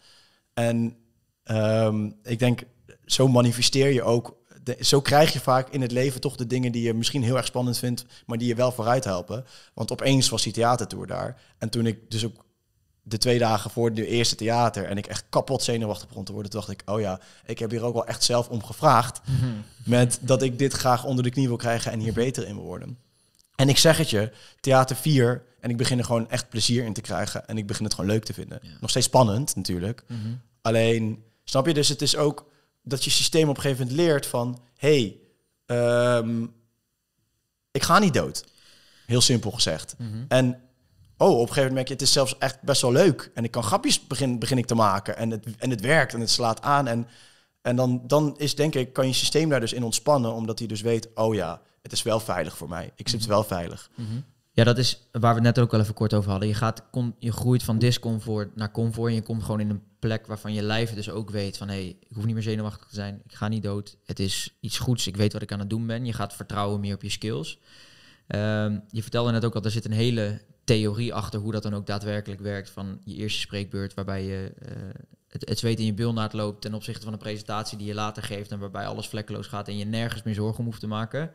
En ehm, ik denk, zo manifesteer je ook zo krijg je vaak in het leven toch de dingen die je misschien heel erg spannend vindt, maar die je wel vooruit helpen. Want opeens was die theatertour daar. En toen ik dus ook de twee dagen voor de eerste theater en ik echt kapot zenuwachtig begon te worden, dacht ik, oh ja, ik heb hier ook wel echt zelf om gevraagd. Mhm. Met dat ik dit graag onder de knie wil krijgen en hier beter in wil worden. En ik zeg het je, theater 4, en ik begin er gewoon echt plezier in te krijgen en ik begin het gewoon leuk te vinden. Nog steeds spannend natuurlijk. Mhm. Alleen, snap je, dus het is ook dat je systeem op een gegeven moment leert van... hey, ehm, ik ga niet dood. Heel simpel gezegd. Mhm. En oh, op een gegeven moment merk je... het is zelfs echt best wel leuk. En ik kan grapjes begin, begin ik te maken. En het, en het werkt en het slaat aan. En, en dan, dan is denk ik, kan je systeem daar dus in ontspannen... omdat hij dus weet, oh ja, het is wel veilig voor mij. Ik zit mhm. wel veilig. Mhm. Ja, dat is waar we het net ook wel even kort over hadden. Je, gaat, kom, je groeit van discomfort naar comfort. En je komt gewoon in een plek waarvan je lijf dus ook weet van... hé, hey, ik hoef niet meer zenuwachtig te zijn. Ik ga niet dood. Het is iets goeds. Ik weet wat ik aan het doen ben. Je gaat vertrouwen meer op je skills. Ehm, je vertelde net ook al, er zit een hele theorie achter hoe dat dan ook daadwerkelijk werkt. Van je eerste spreekbeurt waarbij je eh, het, het zweet in je bilnaad loopt... ten opzichte van een presentatie die je later geeft... en waarbij alles vlekkeloos gaat en je nergens meer zorgen om hoeft te maken.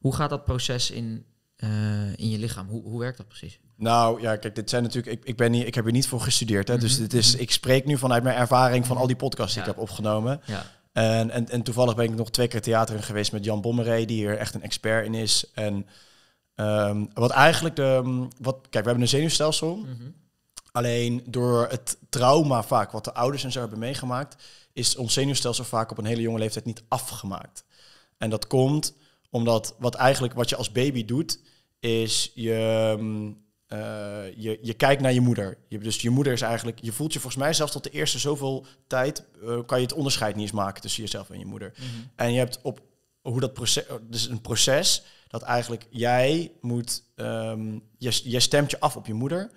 Hoe gaat dat proces in, eh, in je lichaam. Hoe, hoe werkt dat precies? Nou ja, kijk, dit zijn natuurlijk. Ik, ik, ben hier, ik heb hier niet voor gestudeerd. Hè, Dus mhm, dit is, mhm. ik spreek nu vanuit mijn ervaring van al die podcasts die ik heb opgenomen. Ja. En, en, en, toevallig ben ik nog twee keer theater in geweest met Jan Bommeré, die hier echt een expert in is. En ehm, wat eigenlijk de. Mm, wat, kijk, we hebben een zenuwstelsel. Mhm. Alleen door het trauma vaak, wat de ouders en zo hebben meegemaakt, is ons zenuwstelsel vaak op een hele jonge leeftijd niet afgemaakt. En dat komt omdat wat eigenlijk wat je als baby doet, is je, mm, eh, je, je kijkt naar je moeder. Je, dus je moeder is eigenlijk, je voelt je volgens mij zelfs tot de eerste zoveel tijd eh, kan je het onderscheid niet eens maken tussen jezelf en je moeder. Mhm. En je hebt op hoe dat proces, dus een proces dat eigenlijk jij moet, ehm, je, je stemt je af op je moeder.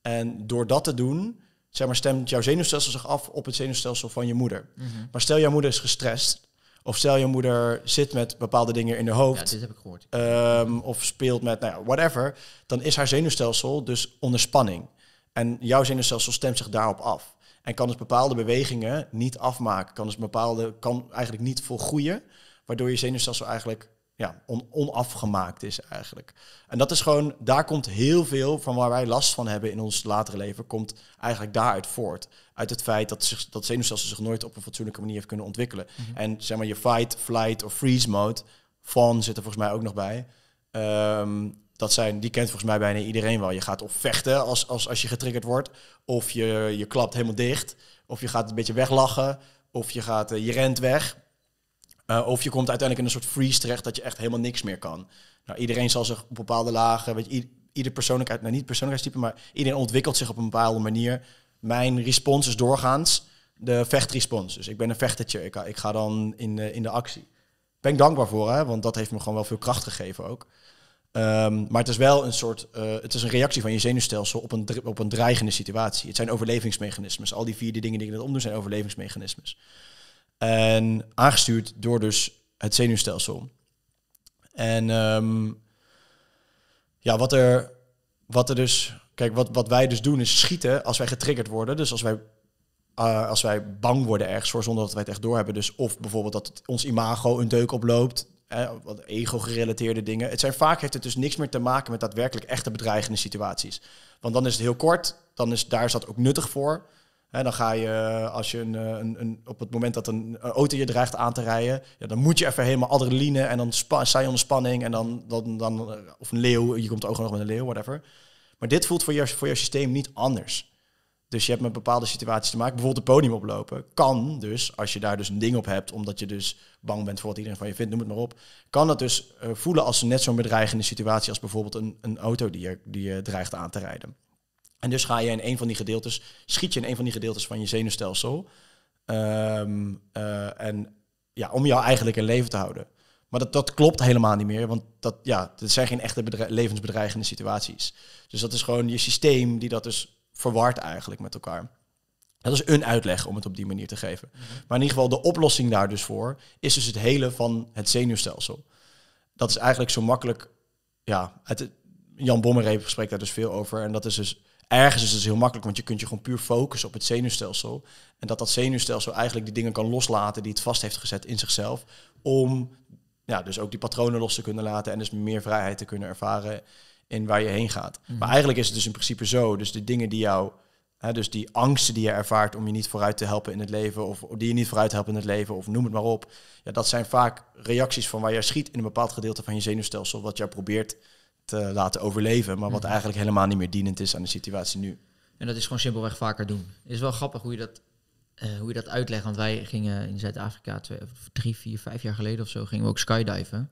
En door dat te doen, zeg maar, stemt jouw zenuwstelsel zich af op het zenuwstelsel van je moeder. Mhm. Maar stel jouw moeder is gestrest, of stel je moeder zit met bepaalde dingen in haar hoofd. Ja, dit heb ik gehoord. Ehm, of speelt met, nou whatever. Dan is haar zenuwstelsel dus onder spanning. En jouw zenuwstelsel stemt zich daarop af. En kan dus bepaalde bewegingen niet afmaken. Kan dus bepaalde, kan eigenlijk niet volgroeien. Waardoor je zenuwstelsel eigenlijk ja, on, onafgemaakt is eigenlijk. En dat is gewoon, daar komt heel veel van waar wij last van hebben in ons latere leven, komt eigenlijk daaruit voort uit het feit dat, zich, dat zenuwstelsel zich nooit op een fatsoenlijke manier heeft kunnen ontwikkelen. Mhm. En zeg maar je fight, flight of freeze mode, fawn zit er volgens mij ook nog bij. Ehm, dat zijn, die kent volgens mij bijna iedereen wel. Je gaat of vechten als, als, als je getriggerd wordt, of je, je klapt helemaal dicht, of je gaat een beetje weglachen, of je, gaat, eh, je rent weg. Eh, of je komt uiteindelijk in een soort freeze terecht dat je echt helemaal niks meer kan. Nou, iedereen zal zich op bepaalde lagen, weet je, ieder persoonlijkheid, nou niet persoonlijkheidstype, maar iedereen ontwikkelt zich op een bepaalde manier mijn respons is doorgaans de vechtrespons. Dus ik ben een vechtertje. Ik, ik ga dan in, in de actie. Ben ik dankbaar voor, hè? want dat heeft me gewoon wel veel kracht gegeven ook. Ehm, maar het is wel een soort, eh, het is een reactie van je zenuwstelsel op een, op een dreigende situatie. Het zijn overlevingsmechanismes. Al die vier die dingen die ik net omdoen zijn overlevingsmechanismes. En aangestuurd door dus het zenuwstelsel. En ehm, ja, wat er, wat er dus Kijk, wat, wat wij dus doen is schieten als wij getriggerd worden. Dus als wij, eh, als wij bang worden ergens voor, zonder dat wij het echt doorhebben. Dus of bijvoorbeeld dat ons imago een deuk oploopt. wat ego-gerelateerde dingen. Het zijn vaak heeft het dus niks meer te maken met daadwerkelijk echte bedreigende situaties. Want dan is het heel kort, dan is, daar is dat ook nuttig voor. dan ga je, als je een, eh, een, een, op het moment dat een auto je dreigt aan te rijden, ja, dan moet je even helemaal adrenaline en dan sta je onder en dan, dan, dan, eh, of een leeuw, je komt ook nog met een leeuw, whatever. Maar dit voelt voor je, voor systeem niet anders. Dus je hebt met bepaalde situaties te maken. Bijvoorbeeld een podium oplopen. Kan dus, als je daar dus een ding op hebt, omdat je dus bang bent voor wat iedereen van je vindt, noem het maar op. Kan dat dus eh, voelen als net zo'n bedreigende situatie als bijvoorbeeld een, een auto die je, die dreigt aan te rijden. En dus ga je in een van die gedeeltes, schiet je in een van die gedeeltes van je zenuwstelsel. Ehm, eh, en ja, om jou eigenlijk in leven te houden. Maar dat, dat klopt helemaal niet meer, want dat, ja, dat zijn geen echte levensbedreigende situaties. Dus dat is gewoon je systeem die dat dus verward eigenlijk met elkaar. Dat is een uitleg om het op die manier te geven. Mhm. Maar in ieder geval de oplossing daar dus voor is dus het hele van het zenuwstelsel. Dat is eigenlijk zo makkelijk, ja, het, Jan Bommereep spreekt daar dus veel over. En dat is dus ergens is het dus heel makkelijk, want je kunt je gewoon puur focussen op het zenuwstelsel. En dat dat zenuwstelsel eigenlijk die dingen kan loslaten die het vast heeft gezet in zichzelf. Om ja, dus ook die patronen los te kunnen laten en dus meer vrijheid te kunnen ervaren in waar je heen gaat. Mhm. Maar eigenlijk is het dus in principe zo, dus de dingen die jou, hè, dus die angsten die je ervaart om je niet vooruit te helpen in het leven, of die je niet vooruit helpen in het leven, of noem het maar op, ja, dat zijn vaak reacties van waar jij schiet in een bepaald gedeelte van je zenuwstelsel, wat je probeert te laten overleven, maar wat mhm. eigenlijk helemaal niet meer dienend is aan de situatie nu. En dat is gewoon simpelweg vaker doen. Het is wel grappig hoe je dat eh, hoe je dat uitlegt. Want wij gingen in Zuid-Afrika drie, vier, vijf jaar geleden of zo gingen we ook skydiven.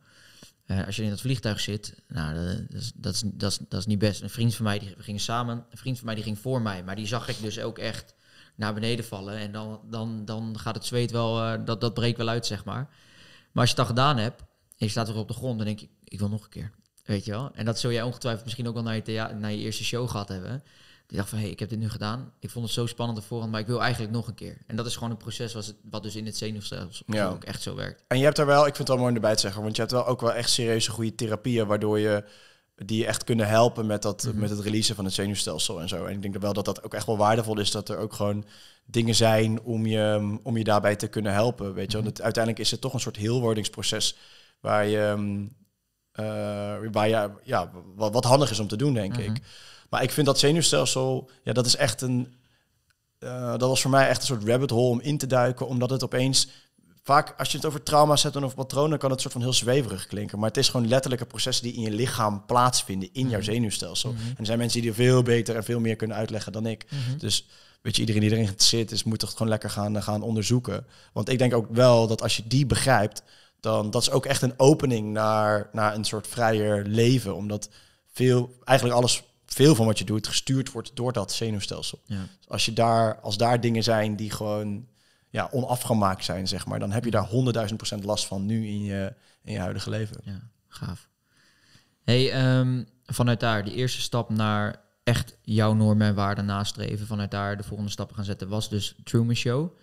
Eh, als je in dat vliegtuig zit, nou, dat, is, dat, is, dat, is, niet best. Een vriend van mij, die ging samen, een vriend van mij die ging voor mij, maar die zag ik dus ook echt naar beneden vallen. En dan, dan, dan gaat het zweet wel, eh, dat, dat breekt wel uit, zeg maar. Maar als je dat gedaan hebt, en je staat weer op de grond, dan denk je, ik wil nog een keer. Weet je wel? En dat zul jij ongetwijfeld misschien ook wel je, naar je eerste show gehad hebben. Die dacht van, hé, hey, ik heb dit nu gedaan. Ik vond het zo spannend ervoor, maar ik wil eigenlijk nog een keer. En dat is gewoon een proces wat, wat dus in het zenuwstelsel ook echt zo werkt. En je hebt daar wel, ik vind het wel mooi om erbij te zeggen, want je hebt wel ook wel echt serieuze goede therapieën, waardoor je die je echt kunnen helpen met, dat, mhm. met het releasen van het zenuwstelsel en zo. En ik denk wel dat dat ook echt wel waardevol is, dat er ook gewoon dingen zijn om je, om je daarbij te kunnen helpen. Weet je? Mhm. Want uiteindelijk is het toch een soort heelwordingsproces waar je, mm, eh, waar je, ja, wat, wat, handig is om te doen, denk ik. Mhm. Maar ik vind dat zenuwstelsel, ja, dat is echt een. Eh, dat was voor mij echt een soort rabbit hole om in te duiken, omdat het opeens. Vaak als je het over trauma's hebt of patronen, kan het soort van heel zweverig klinken. Maar het is gewoon letterlijke processen die in je lichaam plaatsvinden, in jouw mhm. zenuwstelsel. Mhm. En er zijn mensen die er veel beter en veel meer kunnen uitleggen dan ik. Dus weet je, iedereen die erin zit, is, moet toch gewoon lekker gaan, eh, gaan onderzoeken. Want ik denk ook wel dat als je die begrijpt, dan dat is ook echt een opening naar, naar een soort vrijer leven. Omdat veel, eigenlijk alles, veel van wat je doet, gestuurd wordt door dat zenuwstelsel. Dus als, je daar, als daar dingen zijn die gewoon ja, onafgemaakt zijn, zeg maar, dan heb je daar honderdduizend procent last van nu in je, in je huidige leven. Ja, gaaf. Hey, ehm, vanuit daar, de eerste stap naar echt jouw normen en waarden nastreven, vanuit daar de volgende stappen gaan zetten, was dus Truman Show.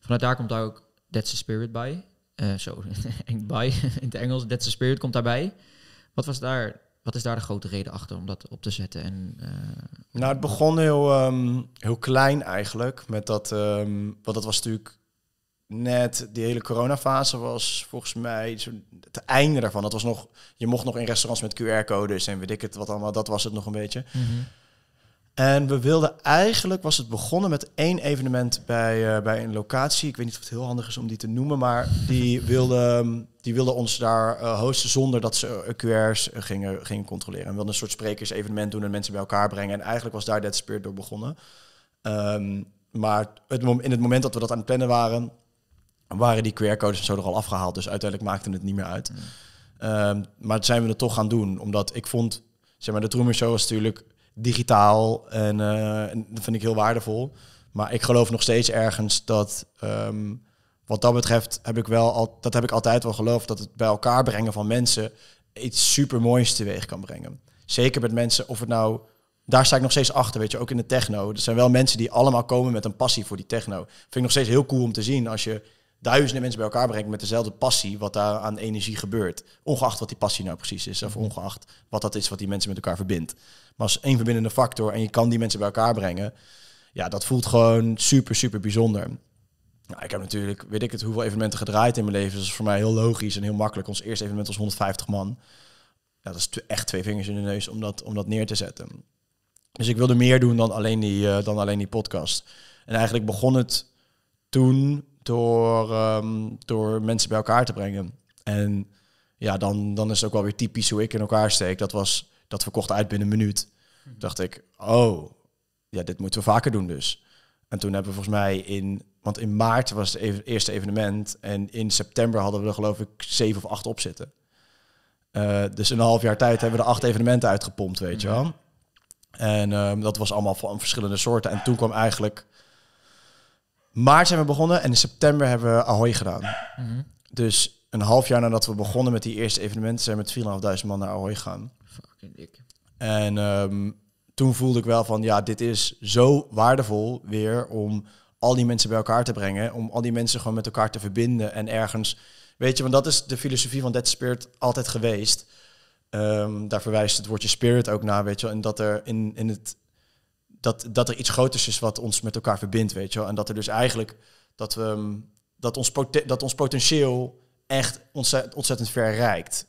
Vanuit daar komt daar ook That's the Spirit bij. Eh, zo, [LAUGHS] by, in het Engels, That's the Spirit komt daarbij. Wat, was daar, wat is daar de grote reden achter om dat op te zetten? En, eh, nou, het begon heel, ehm, heel klein eigenlijk. Met dat, um, want dat was natuurlijk net die hele fase was volgens mij het einde daarvan. Dat was nog, je mocht nog in restaurants met QR-codes en weet ik het wat allemaal. Dat was het nog een beetje. Mhm. En we wilden eigenlijk, was het begonnen met één evenement bij, eh, bij een locatie. Ik weet niet of het heel handig is om die te noemen, maar die [LAUGHS] wilden ehm, die wilden ons daar eh, hosten zonder dat ze eh, QR's gingen, gingen controleren. En wilden een soort sprekers-evenement doen en mensen bij elkaar brengen. En eigenlijk was daar Dead Spirit door begonnen. Ehm, maar het in het moment dat we dat aan het plannen waren, waren die QR-codes en zo er al afgehaald. Dus uiteindelijk maakte het niet meer uit. Mm. Ehm, maar dat zijn we het toch gaan doen, omdat ik vond, zeg maar, de Truman Show was natuurlijk digitaal. Eh, en, dat vind ik heel waardevol. Maar ik geloof nog steeds ergens dat. Ehm, wat dat betreft heb ik wel al, dat heb ik altijd wel geloofd, dat het bij elkaar brengen van mensen iets supermoois teweeg kan brengen. Zeker met mensen, of het nou daar sta ik nog steeds achter, weet je, ook in de techno. Er zijn wel mensen die allemaal komen met een passie voor die techno. Vind ik nog steeds heel cool om te zien als je duizenden mensen bij elkaar brengen met dezelfde passie, wat daar aan energie gebeurt. Ongeacht wat die passie nou precies is, of mhm. ongeacht wat dat is wat die mensen met elkaar verbindt. Maar als één verbindende factor en je kan die mensen bij elkaar brengen, ja, dat voelt gewoon super, super bijzonder. Nou, ik heb natuurlijk, weet ik het, hoeveel evenementen gedraaid in mijn leven. Dus dat is voor mij heel logisch en heel makkelijk. Ons eerste evenement was 150 man. Ja, dat is echt twee vingers in de neus om dat, om dat neer te zetten. Dus ik wilde meer doen dan alleen die, eh, dan alleen die podcast. En eigenlijk begon het toen door, ehm, door mensen bij elkaar te brengen. En ja, dan, dan is het ook wel weer typisch hoe ik in elkaar steek. Dat was dat verkocht uit binnen een minuut. Mm Dacht ik, oh, ja, dit moeten we vaker doen dus. En toen hebben we volgens mij in, want in maart was het eerste evenement en in september hadden we er geloof ik zeven of acht op zitten. Eh, dus in een half jaar tijd hebben we er acht evenementen uitgepompt, weet je mhm. wel. En ehm, dat was allemaal van verschillende soorten. En toen kwam eigenlijk maart zijn we begonnen en in september hebben we Ahoy gedaan. Mhm. Dus een half jaar nadat we begonnen met die eerste evenementen zijn we met 4.500 man naar Ahoy gegaan. Fucking dik. En ehm, toen voelde ik wel van, ja, dit is zo waardevol weer om al die mensen bij elkaar te brengen. Om al die mensen gewoon met elkaar te verbinden en ergens... Weet je, want dat is de filosofie van Dead Spirit altijd geweest. Ehm, daar verwijst het woordje spirit ook naar, weet je wel. En dat er in, in het dat, dat er iets groters is wat ons met elkaar verbindt, weet je wel. En dat er dus eigenlijk, dat, we, ehm, dat, ons, dat ons potentieel echt ontzettend, ver reikt.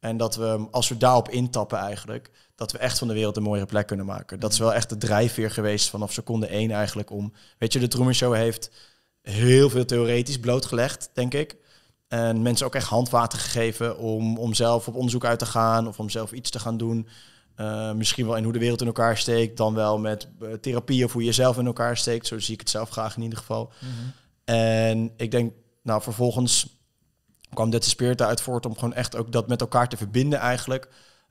En dat we, ehm, als we daarop intappen eigenlijk, dat we echt van de wereld een mooiere plek kunnen maken. Dat is wel echt de drijfveer geweest vanaf seconde één eigenlijk om... Weet je, de Truman Show heeft heel veel theoretisch blootgelegd, denk ik. En mensen ook echt handwater gegeven om, om zelf op onderzoek uit te gaan of om zelf iets te gaan doen. Eh, misschien wel in hoe de wereld in elkaar steekt, dan wel met eh, therapie of hoe je jezelf in elkaar steekt. Zo zie ik het zelf graag in ieder geval. Mhm. En ik denk, nou, vervolgens kwam de Spirit uit voort om gewoon echt ook dat met elkaar te verbinden eigenlijk.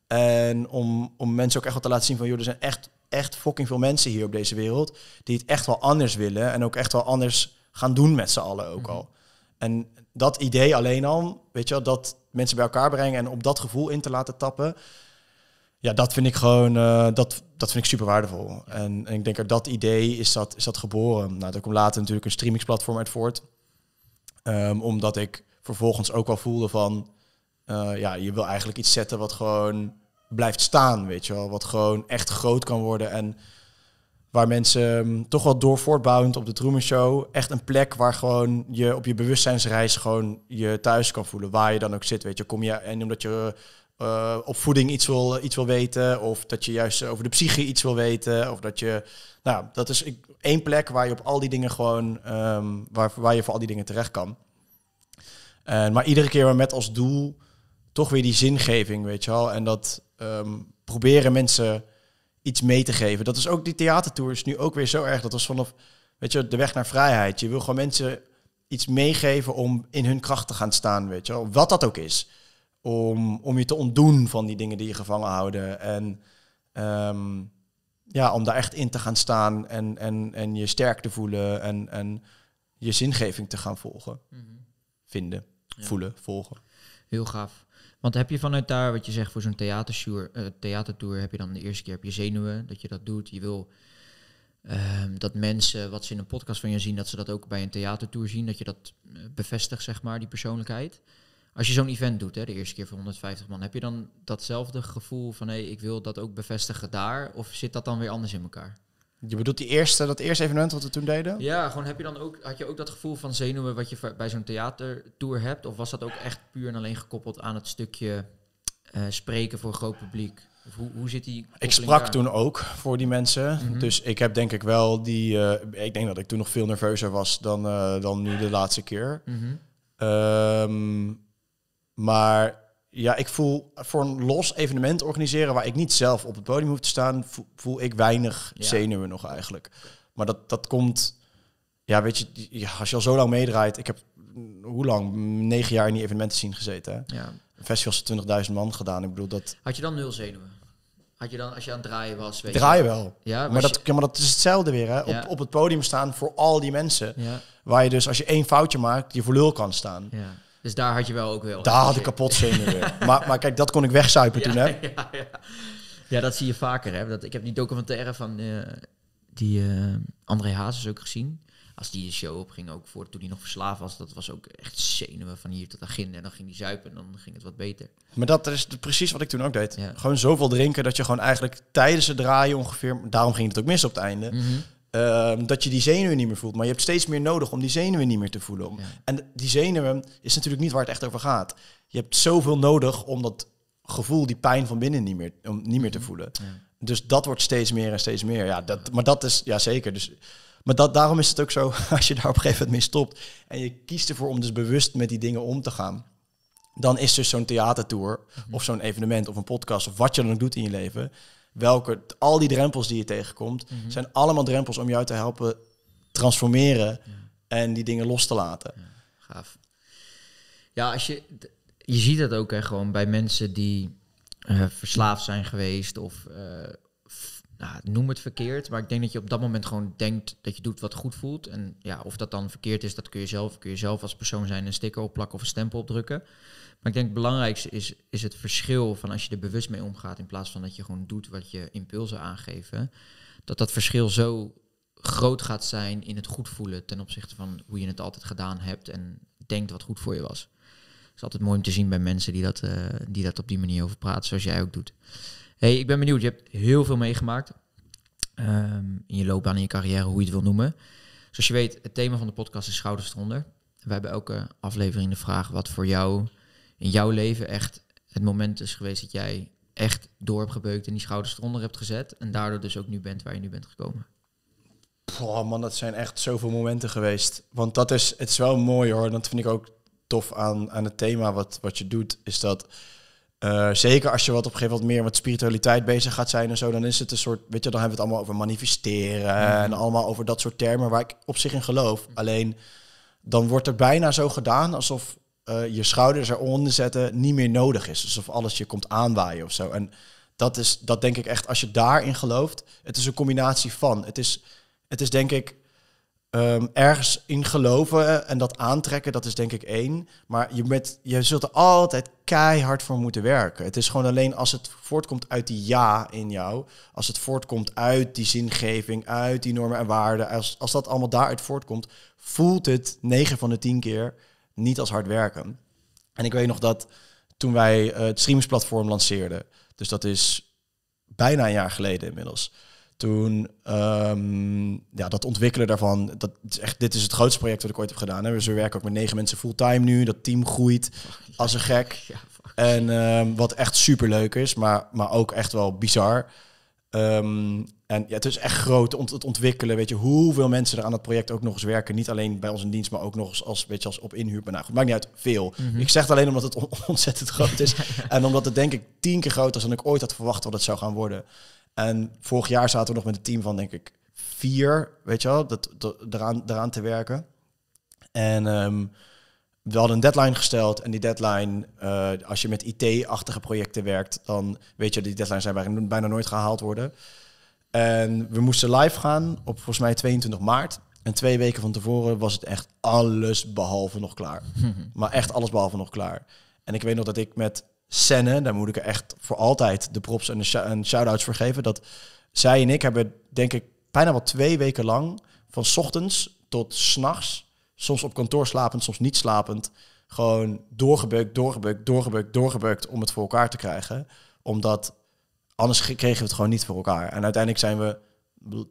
En om, om mensen ook echt wel te laten zien van, joh, er zijn echt, echt fucking veel mensen hier op deze wereld die het echt wel anders willen en ook echt wel anders gaan doen met z'n allen ook mhm. al. En dat idee alleen al, weet je wel, dat mensen bij elkaar brengen en op dat gevoel in te laten tappen, ja, dat vind ik gewoon, eh, dat, dat vind ik super waardevol. En, en, ik denk dat dat idee is dat, is dat geboren. Nou, daar komt later natuurlijk een streamingsplatform uit voort. Ehm, omdat ik vervolgens ook wel voelde van, eh, ja, je wil eigenlijk iets zetten wat gewoon blijft staan, weet je wel. Wat gewoon echt groot kan worden en waar mensen ehm, toch wel door voortbouwend op de Truman Show... echt een plek waar gewoon je op je bewustzijnsreis gewoon je thuis kan voelen. Waar je dan ook zit, weet je. Kom je en omdat je eh, op voeding iets wil, eh, iets wil weten. Of dat je juist eh, over de psyche iets wil weten. Of dat je. Nou, dat is één plek waar je op al die dingen gewoon. Ehm, waar, waar je voor al die dingen terecht kan. Uh, maar iedere keer met als doel toch weer die zingeving, weet je wel. En dat ehm, proberen mensen iets mee te geven. Dat is ook die theatertour is nu ook weer zo erg. Dat was vanaf, weet je, de weg naar vrijheid. Je wil gewoon mensen iets meegeven om in hun kracht te gaan staan, weet je wel. Wat dat ook is om, om je te ontdoen van die dingen die je gevangen houden. En ehm, ja, om daar echt in te gaan staan en, en, en je sterk te voelen en, en je zingeving te gaan volgen. Mhm. Vinden, voelen, volgen. Heel gaaf. Want heb je vanuit daar, wat je zegt voor zo'n theatertour, eh, theatertour, heb je dan de eerste keer heb je zenuwen dat je dat doet. Je wil ehm, dat mensen wat ze in een podcast van je zien, dat ze dat ook bij een theatertour zien. Dat je dat eh, bevestigt, zeg maar, die persoonlijkheid. Als je zo'n event doet, hè, de eerste keer voor 150 man, heb je dan datzelfde gevoel van hé, hey, ik wil dat ook bevestigen daar? Of zit dat dan weer anders in elkaar? Je bedoelt die eerste, dat eerste evenement wat we toen deden? Ja, gewoon heb je dan ook, had je ook dat gevoel van zenuwen wat je bij zo'n theatertour hebt? Of was dat ook echt puur en alleen gekoppeld aan het stukje eh, spreken voor groot publiek? Of hoe, hoe zit die? Ik sprak toen ook voor die mensen. Mhm. Dus ik heb denk ik wel die. Eh, ik denk dat ik toen nog veel nerveuzer was dan, eh, dan nu de laatste keer. Mhm. Ehm, maar ja, ik voel voor een los evenement organiseren waar ik niet zelf op het podium hoef te staan, voel ik weinig zenuwen nog eigenlijk. Maar dat, dat komt, ja, weet je, als je al zo lang meedraait, ik heb mm, hoe lang? Mm, negen jaar in die evenementen zien gezeten. Hè? Ja. Festivals 20.000 man gedaan. Ik bedoel dat. Had je dan nul zenuwen? Had je dan, als je aan het draaien was, weet Draai wel. Ja, maar, dat, maar dat is hetzelfde weer. Hè? Op, op het podium staan voor al die mensen. Waar je dus als je één foutje maakt, je voor lul kan staan. Ja. Dus daar had je wel ook wel. Daar had ik kapot zin in. [LAUGHS] maar, maar kijk, dat kon ik wegzuipen toen, hè? [LAUGHS] Ja, ja. ja, dat zie je vaker, hè? Dat, ik heb die documentaire van eh, die uh, André Hazes ook gezien. Als die de show opging ook voor toen hij nog verslaafd was, dat was ook echt zenuwen van hier tot agin. En dan ging hij zuipen en dan ging het wat beter. Maar dat is precies wat ik toen ook deed. Gewoon zoveel drinken dat je gewoon eigenlijk tijdens het draaien ongeveer, daarom ging het ook mis op het einde. Mm Ehm, dat je die zenuwen niet meer voelt. Maar je hebt steeds meer nodig om die zenuwen niet meer te voelen. En die zenuwen is natuurlijk niet waar het echt over gaat. Je hebt zoveel nodig om dat gevoel, die pijn van binnen niet meer, om niet meer te mhm. voelen. Dus dat wordt steeds meer en steeds meer. Ja, dat, maar dat is, ja zeker. Dus, maar dat, daarom is het ook zo, [LAUGHS] als je daar op een gegeven moment mee stopt en je kiest ervoor om dus bewust met die dingen om te gaan, dan is dus zo'n theatertour mhm. of zo'n evenement of een podcast of wat je dan ook doet in je leven, welke, al die drempels die je tegenkomt, mhm. zijn allemaal drempels om jou te helpen transformeren en die dingen los te laten. Ja, gaaf. Ja, als je, je ziet dat ook hè, gewoon bij mensen die eh, verslaafd zijn geweest of eh, nou, noem het verkeerd, maar ik denk dat je op dat moment gewoon denkt dat je doet wat goed voelt. En ja, of dat dan verkeerd is, dat kun je zelf, kun je zelf als persoon zijn een sticker opplakken of een stempel opdrukken. Maar ik denk het belangrijkste is, is het verschil van als je er bewust mee omgaat, in plaats van dat je gewoon doet wat je impulsen aangeven, dat dat verschil zo groot gaat zijn in het goed voelen ten opzichte van hoe je het altijd gedaan hebt en denkt wat goed voor je was. Het is altijd mooi om te zien bij mensen die dat, eh, die dat op die manier over praten, zoals jij ook doet hey, ik ben benieuwd. Je hebt heel veel meegemaakt. Ehm, in je loopbaan, in je carrière, hoe je het wil noemen. Zoals je weet, het thema van de podcast is schouders eronder. We hebben elke aflevering de vraag wat voor jou in jouw leven echt het moment is geweest dat jij echt door hebt gebeukt en die schouders eronder hebt gezet. En daardoor dus ook nu bent waar je nu bent gekomen. Oh man, dat zijn echt zoveel momenten geweest. Want dat is, het is wel mooi hoor. Dat vind ik ook tof aan, aan het thema wat, wat je doet. Is dat eh, zeker als je wat op een gegeven moment meer met spiritualiteit bezig gaat zijn en zo, dan is het een soort, weet je, dan hebben we het allemaal over manifesteren mhm. en allemaal over dat soort termen waar ik op zich in geloof. Alleen dan wordt er bijna zo gedaan alsof eh, je schouders eronder zetten niet meer nodig is. Alsof alles je komt aanwaaien of zo. En dat is, dat denk ik echt, als je daarin gelooft, het is een combinatie van. Het is, het is denk ik Ehm, ergens in geloven en dat aantrekken, dat is denk ik één. Maar je, met, je zult er altijd keihard voor moeten werken. Het is gewoon alleen als het voortkomt uit die ja in jou, als het voortkomt uit die zingeving, uit die normen en waarden, als, als dat allemaal daaruit voortkomt, voelt het 9 van de 10 keer niet als hard werken. En ik weet nog dat toen wij eh, het streamingsplatform lanceerden, dus dat is bijna een jaar geleden inmiddels. Toen, ehm, ja, dat ontwikkelen daarvan, dat is echt, dit is het grootste project wat ik ooit heb gedaan. Hè. we we werken ook met negen mensen fulltime nu. Dat team groeit als een gek. [LAUGHS] en ehm, wat echt super leuk is, maar, maar ook echt wel bizar. Ehm, en ja, het is echt groot om het ontwikkelen. Weet je, hoeveel mensen er aan dat project ook nog eens werken. Niet alleen bij ons in dienst, maar ook nog eens als, weet je, als op inhuur. Maar nou goed, maakt niet uit, veel. Mhm. Ik zeg het alleen omdat het [LAUGHS] ontzettend groot is. [LAUGHS] en omdat het denk ik tien keer groter is dan ik ooit had verwacht dat het zou gaan worden. En vorig jaar zaten we nog met een team van, denk ik, vier, weet je wel, dat, eraan, te werken. En ehm, we hadden een deadline gesteld. En die deadline, eh, als je met IT-achtige projecten werkt, dan weet je, die deadlines zijn bijna nooit gehaald worden. En we moesten live gaan op volgens mij 22 maart. En twee weken van tevoren was het echt alles behalve nog klaar. [LAUGHS] maar echt alles behalve nog klaar. En ik weet nog dat ik met Senne, daar moet ik er echt voor altijd de props en de shout-outs voor geven. Dat zij en ik hebben, denk ik, bijna wel twee weken lang, van ochtends tot s'nachts, soms op kantoor slapend, soms niet slapend, gewoon doorgebukt, doorgebukt, doorgebukt, doorgebukt om het voor elkaar te krijgen. Omdat anders kregen we het gewoon niet voor elkaar. En uiteindelijk zijn we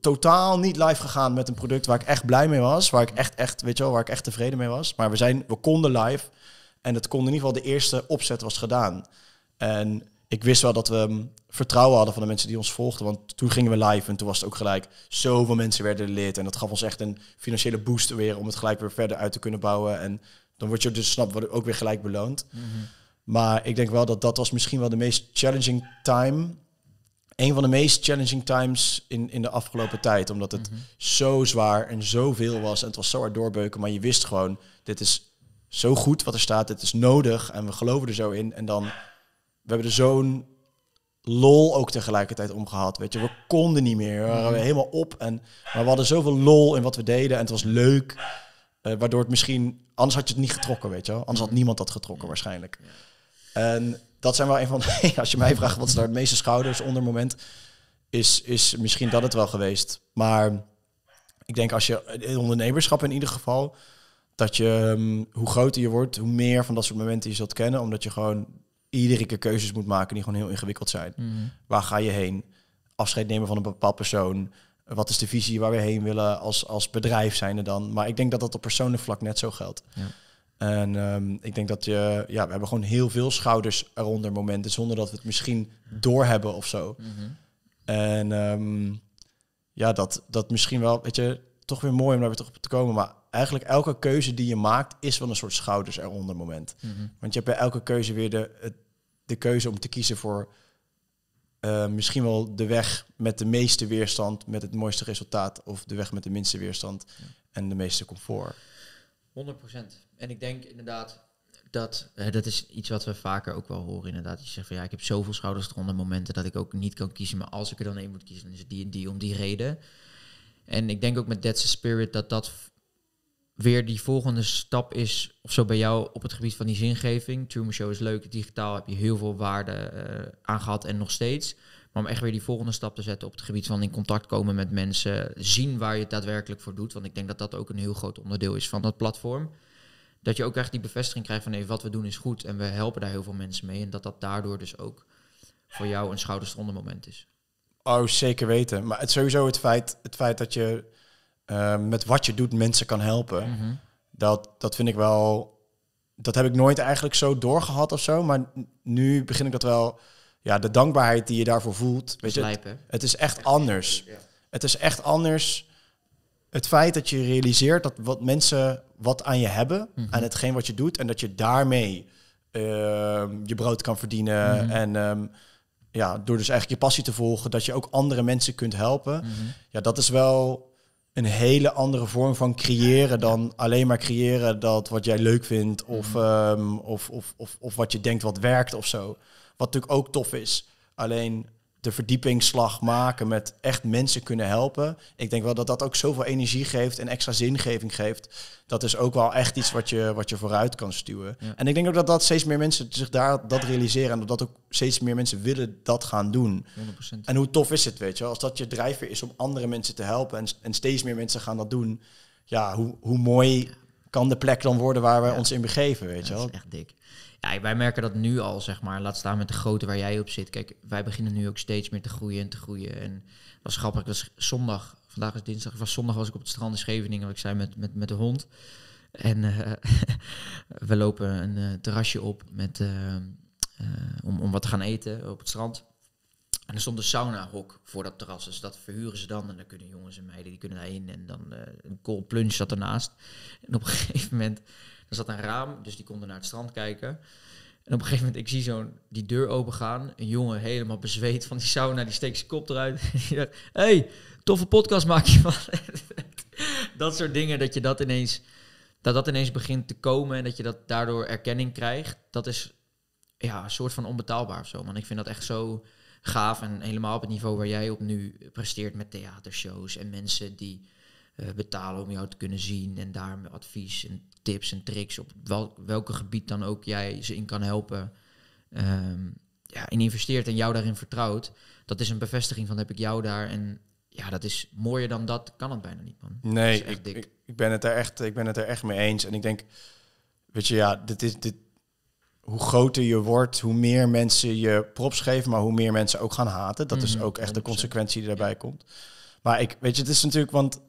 totaal niet live gegaan met een product waar ik echt blij mee was. Waar ik echt, echt, weet je wel, waar ik echt tevreden mee was. Maar we, zijn, we konden live en het kon in ieder geval de eerste opzet was gedaan. En ik wist wel dat we ehm, vertrouwen hadden van de mensen die ons volgden. Want toen gingen we live en toen was het ook gelijk zoveel mensen werden lid. En dat gaf ons echt een financiële boost weer om het gelijk weer verder uit te kunnen bouwen. En dan word je dus, snap wat ook weer gelijk beloond. Mhm. Maar ik denk wel dat dat was misschien wel de meest challenging time. Een van de meest challenging times in, in de afgelopen tijd. Omdat het mhm. zo zwaar en zoveel was. En het was zo hard doorbeuken. Maar je wist gewoon, dit is zo goed wat er staat. het is nodig en we geloven er zo in. En dan, we hebben er zo'n lol ook tegelijkertijd om gehad. Weet je, we konden niet meer. We waren mm. helemaal op. En, maar we hadden zoveel lol in wat we deden. En het was leuk. Eh, waardoor het misschien... Anders had je het niet getrokken, weet je wel. Anders had mm. niemand dat getrokken waarschijnlijk. En dat zijn wel een van... [LAUGHS] als je mij vraagt wat is daar het meeste schouders onder moment... Is, is misschien dat het wel geweest. Maar ik denk als je... Eh, ondernemerschap in ieder geval dat je, ehm, hoe groter je wordt, hoe meer van dat soort momenten je zult kennen. Omdat je gewoon iedere keer keuzes moet maken die gewoon heel ingewikkeld zijn. Mhm. Waar ga je heen? Afscheid nemen van een bepaald persoon. Wat is de visie waar we heen willen als, als bedrijf er dan? Maar ik denk dat dat op persoonlijk vlak net zo geldt. Ja. En ehm, ik denk dat je, ja, we hebben gewoon heel veel schouders eronder momenten, zonder dat we het misschien doorhebben of zo. Mhm. En ehm, ja, dat, dat misschien wel, weet je, toch weer mooi om daar weer op te komen. Maar eigenlijk elke keuze die je maakt, is wel een soort schouders eronder moment. Mhm. Want je hebt bij elke keuze weer de, de keuze om te kiezen voor eh, misschien wel de weg met de meeste weerstand, met het mooiste resultaat, of de weg met de minste weerstand en de meeste comfort. 100%. En ik denk inderdaad dat, dat is iets wat we vaker ook wel horen. Inderdaad, je zegt van ja, ik heb zoveel schouders eronder momenten dat ik ook niet kan kiezen. Maar als ik er dan één moet kiezen, dan is het die en die om die reden. En ik denk ook met That's Spirit dat dat weer die volgende stap is, of zo bij jou op het gebied van die zingeving. Truman Show is leuk, digitaal heb je heel veel waarde uh, eh, aan en nog steeds. Maar om echt weer die volgende stap te zetten op het gebied van in contact komen met mensen, zien waar je het daadwerkelijk voor doet. Want ik denk dat dat ook een heel groot onderdeel is van dat platform. Dat je ook echt die bevestiging krijgt van nee, wat we doen is goed en we helpen daar heel veel mensen mee. En dat dat daardoor dus ook voor jou een schouderstronder moment is. Oh, zeker weten. Maar het, sowieso het feit, het feit dat je Ehm, met wat je doet mensen kan helpen. Mhm. dat, dat vind ik wel. Dat heb ik nooit eigenlijk zo doorgehad of zo. Maar nu begin ik dat wel. Ja, de dankbaarheid die je daarvoor voelt. Weet je, het, is echt anders. Het is echt anders. Het feit dat je realiseert dat wat mensen wat aan je hebben, mhm. aan hetgeen wat je doet, en dat je daarmee ehm, je brood kan verdienen. Mhm. En ehm, ja, door dus eigenlijk je passie te volgen, dat je ook andere mensen kunt helpen. Ja, dat is wel een hele andere vorm van creëren dan alleen maar creëren dat wat jij leuk vindt of, mhm. ehm, of, of, of, of, wat je denkt wat werkt of zo. Wat natuurlijk ook tof is. Alleen de verdiepingsslag maken met echt mensen kunnen helpen. Ik denk wel dat dat ook zoveel energie geeft en extra zingeving geeft. Dat is ook wel echt iets wat je, wat je vooruit kan stuwen. En ik denk ook dat, dat steeds meer mensen zich daar dat realiseren. En dat ook steeds meer mensen willen dat gaan doen. 100%. En hoe tof is het, weet je, als dat je drijfveer is om andere mensen te helpen. En, en steeds meer mensen gaan dat doen. Ja, hoe, hoe mooi kan de plek dan worden waar we ons in begeven, weet je wel? Dat is echt dik ja, wij merken dat nu al, zeg maar. Laat staan met de grootte waar jij op zit. Kijk, wij beginnen nu ook steeds meer te groeien en te groeien. En wat was grappig. was zondag, vandaag is dinsdag, was zondag was ik op het strand in Scheveningen, ik zei, met, met, met de hond. En eh, [LAUGHS] we lopen een eh, terrasje op met, eh, om, om wat te gaan eten op het strand. En er stond een sauna hok voor dat terras. Dus dat verhuren ze dan. En dan kunnen jongens en meiden die kunnen En dan een cold plunge zat ernaast. En op een [LAUGHS] gegeven moment er zat een raam, dus die konden naar het strand kijken. En op een gegeven moment, ik zie zo'n die deur opengaan. Een jongen helemaal bezweet van die sauna, die steekt zijn kop eruit. Hé, [LAUGHS] hey, toffe podcast maak je van. [LAUGHS] dat soort dingen, dat je dat ineens, dat dat ineens begint te komen en dat je dat daardoor erkenning krijgt. Dat is ja, een soort van onbetaalbaar of zo. Man, ik vind dat echt zo gaaf en helemaal op het niveau waar jij op nu presteert met theatershows en mensen die eh, betalen om jou te kunnen zien en daar advies en tips en tricks op wel, welke gebied dan ook jij ze in kan helpen. Um, ja, investeert en jou daarin vertrouwt. Dat is een bevestiging van heb ik jou daar. En ja, dat is mooier dan dat kan het bijna niet, man. Nee, ik, ik, ben het er echt, ik ben het er echt mee eens. En ik denk, weet je, ja, dit is, dit, hoe groter je wordt, hoe meer mensen je props geven, maar hoe meer mensen ook gaan haten. Dat is mhm, ook echt de consequentie die daarbij komt. Maar ik, weet je, het is natuurlijk, want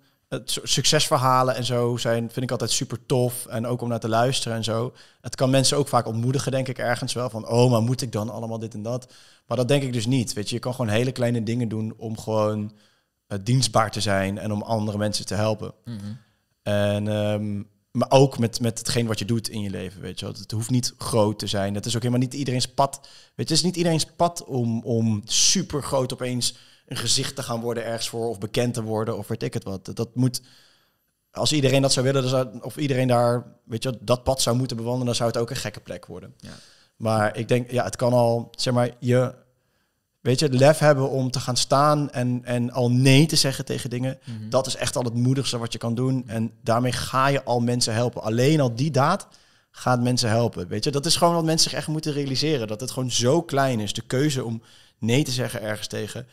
succesverhalen en zo zijn, vind ik altijd super tof. En ook om naar te luisteren en zo. Het kan mensen ook vaak ontmoedigen, denk ik, ergens wel. Van, oh, maar moet ik dan allemaal dit en dat? Maar dat denk ik dus niet. Weet je, je kan gewoon hele kleine dingen doen om gewoon eh, dienstbaar te zijn en om andere mensen te helpen. Mhm. En, ehm, maar ook met, met hetgeen wat je doet in je leven, weet je Het hoeft niet groot te zijn. Het is ook helemaal niet iedereen's pad. Weet je, het is niet iedereen's pad om, om super groot opeens een gezicht te gaan worden ergens voor of bekend te worden of weet ik het wat. Dat moet, als iedereen dat zou willen, zou, of iedereen daar, weet je, dat pad zou moeten bewandelen, dan zou het ook een gekke plek worden. Ja. Maar ik denk, ja, het kan al, zeg maar, je, weet je, het lef hebben om te gaan staan en, en al nee te zeggen tegen dingen. Mhm. Dat is echt al het moedigste wat je kan doen. En daarmee ga je al mensen helpen. Alleen al die daad gaat mensen helpen. Weet je, dat is gewoon wat mensen zich echt moeten realiseren. Dat het gewoon zo klein is. De keuze om nee te zeggen ergens tegen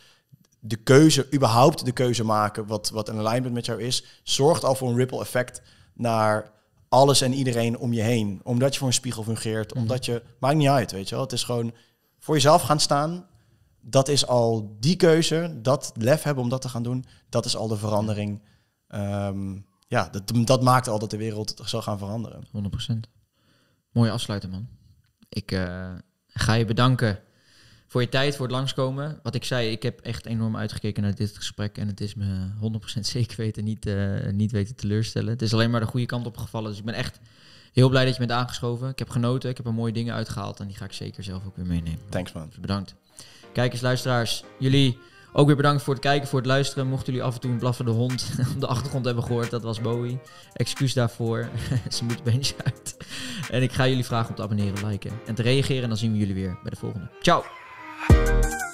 de keuze, überhaupt de keuze maken wat, wat een alignment met jou is, zorgt al voor een ripple effect naar alles en iedereen om je heen. Omdat je voor een spiegel fungeert, mhm. omdat je, maakt niet uit, weet je wel. Het is gewoon voor jezelf gaan staan. Dat is al die keuze, dat lef hebben om dat te gaan doen, dat is al de verandering. Ehm, ja, dat, dat maakt al dat de wereld zal gaan veranderen. 100%. mooie afsluiten, man. Ik eh, ga je bedanken voor je tijd, voor het langskomen. Wat ik zei, ik heb echt enorm uitgekeken naar dit gesprek. En het is me 100% [LAUGHS] zeker weten niet, eh, niet weten teleurstellen. Het is alleen maar de goede kant op gevallen. Dus ik ben echt heel blij dat je bent aangeschoven. Ik heb genoten, ik heb er mooie dingen uitgehaald. En die ga ik zeker zelf ook weer meenemen. Thanks man. Dus bedankt. Kijkers, luisteraars, jullie... Ook weer bedankt voor het kijken, voor het luisteren. Mochten jullie af en toe een blaffende hond [LAUGHS] op de achtergrond hebben gehoord, dat was Bowie. Excuus daarvoor, [LAUGHS] ze moet bench uit. En ik ga jullie vragen om te abonneren, liken en te reageren. En dan zien we jullie weer bij de volgende. Ciao! Thank you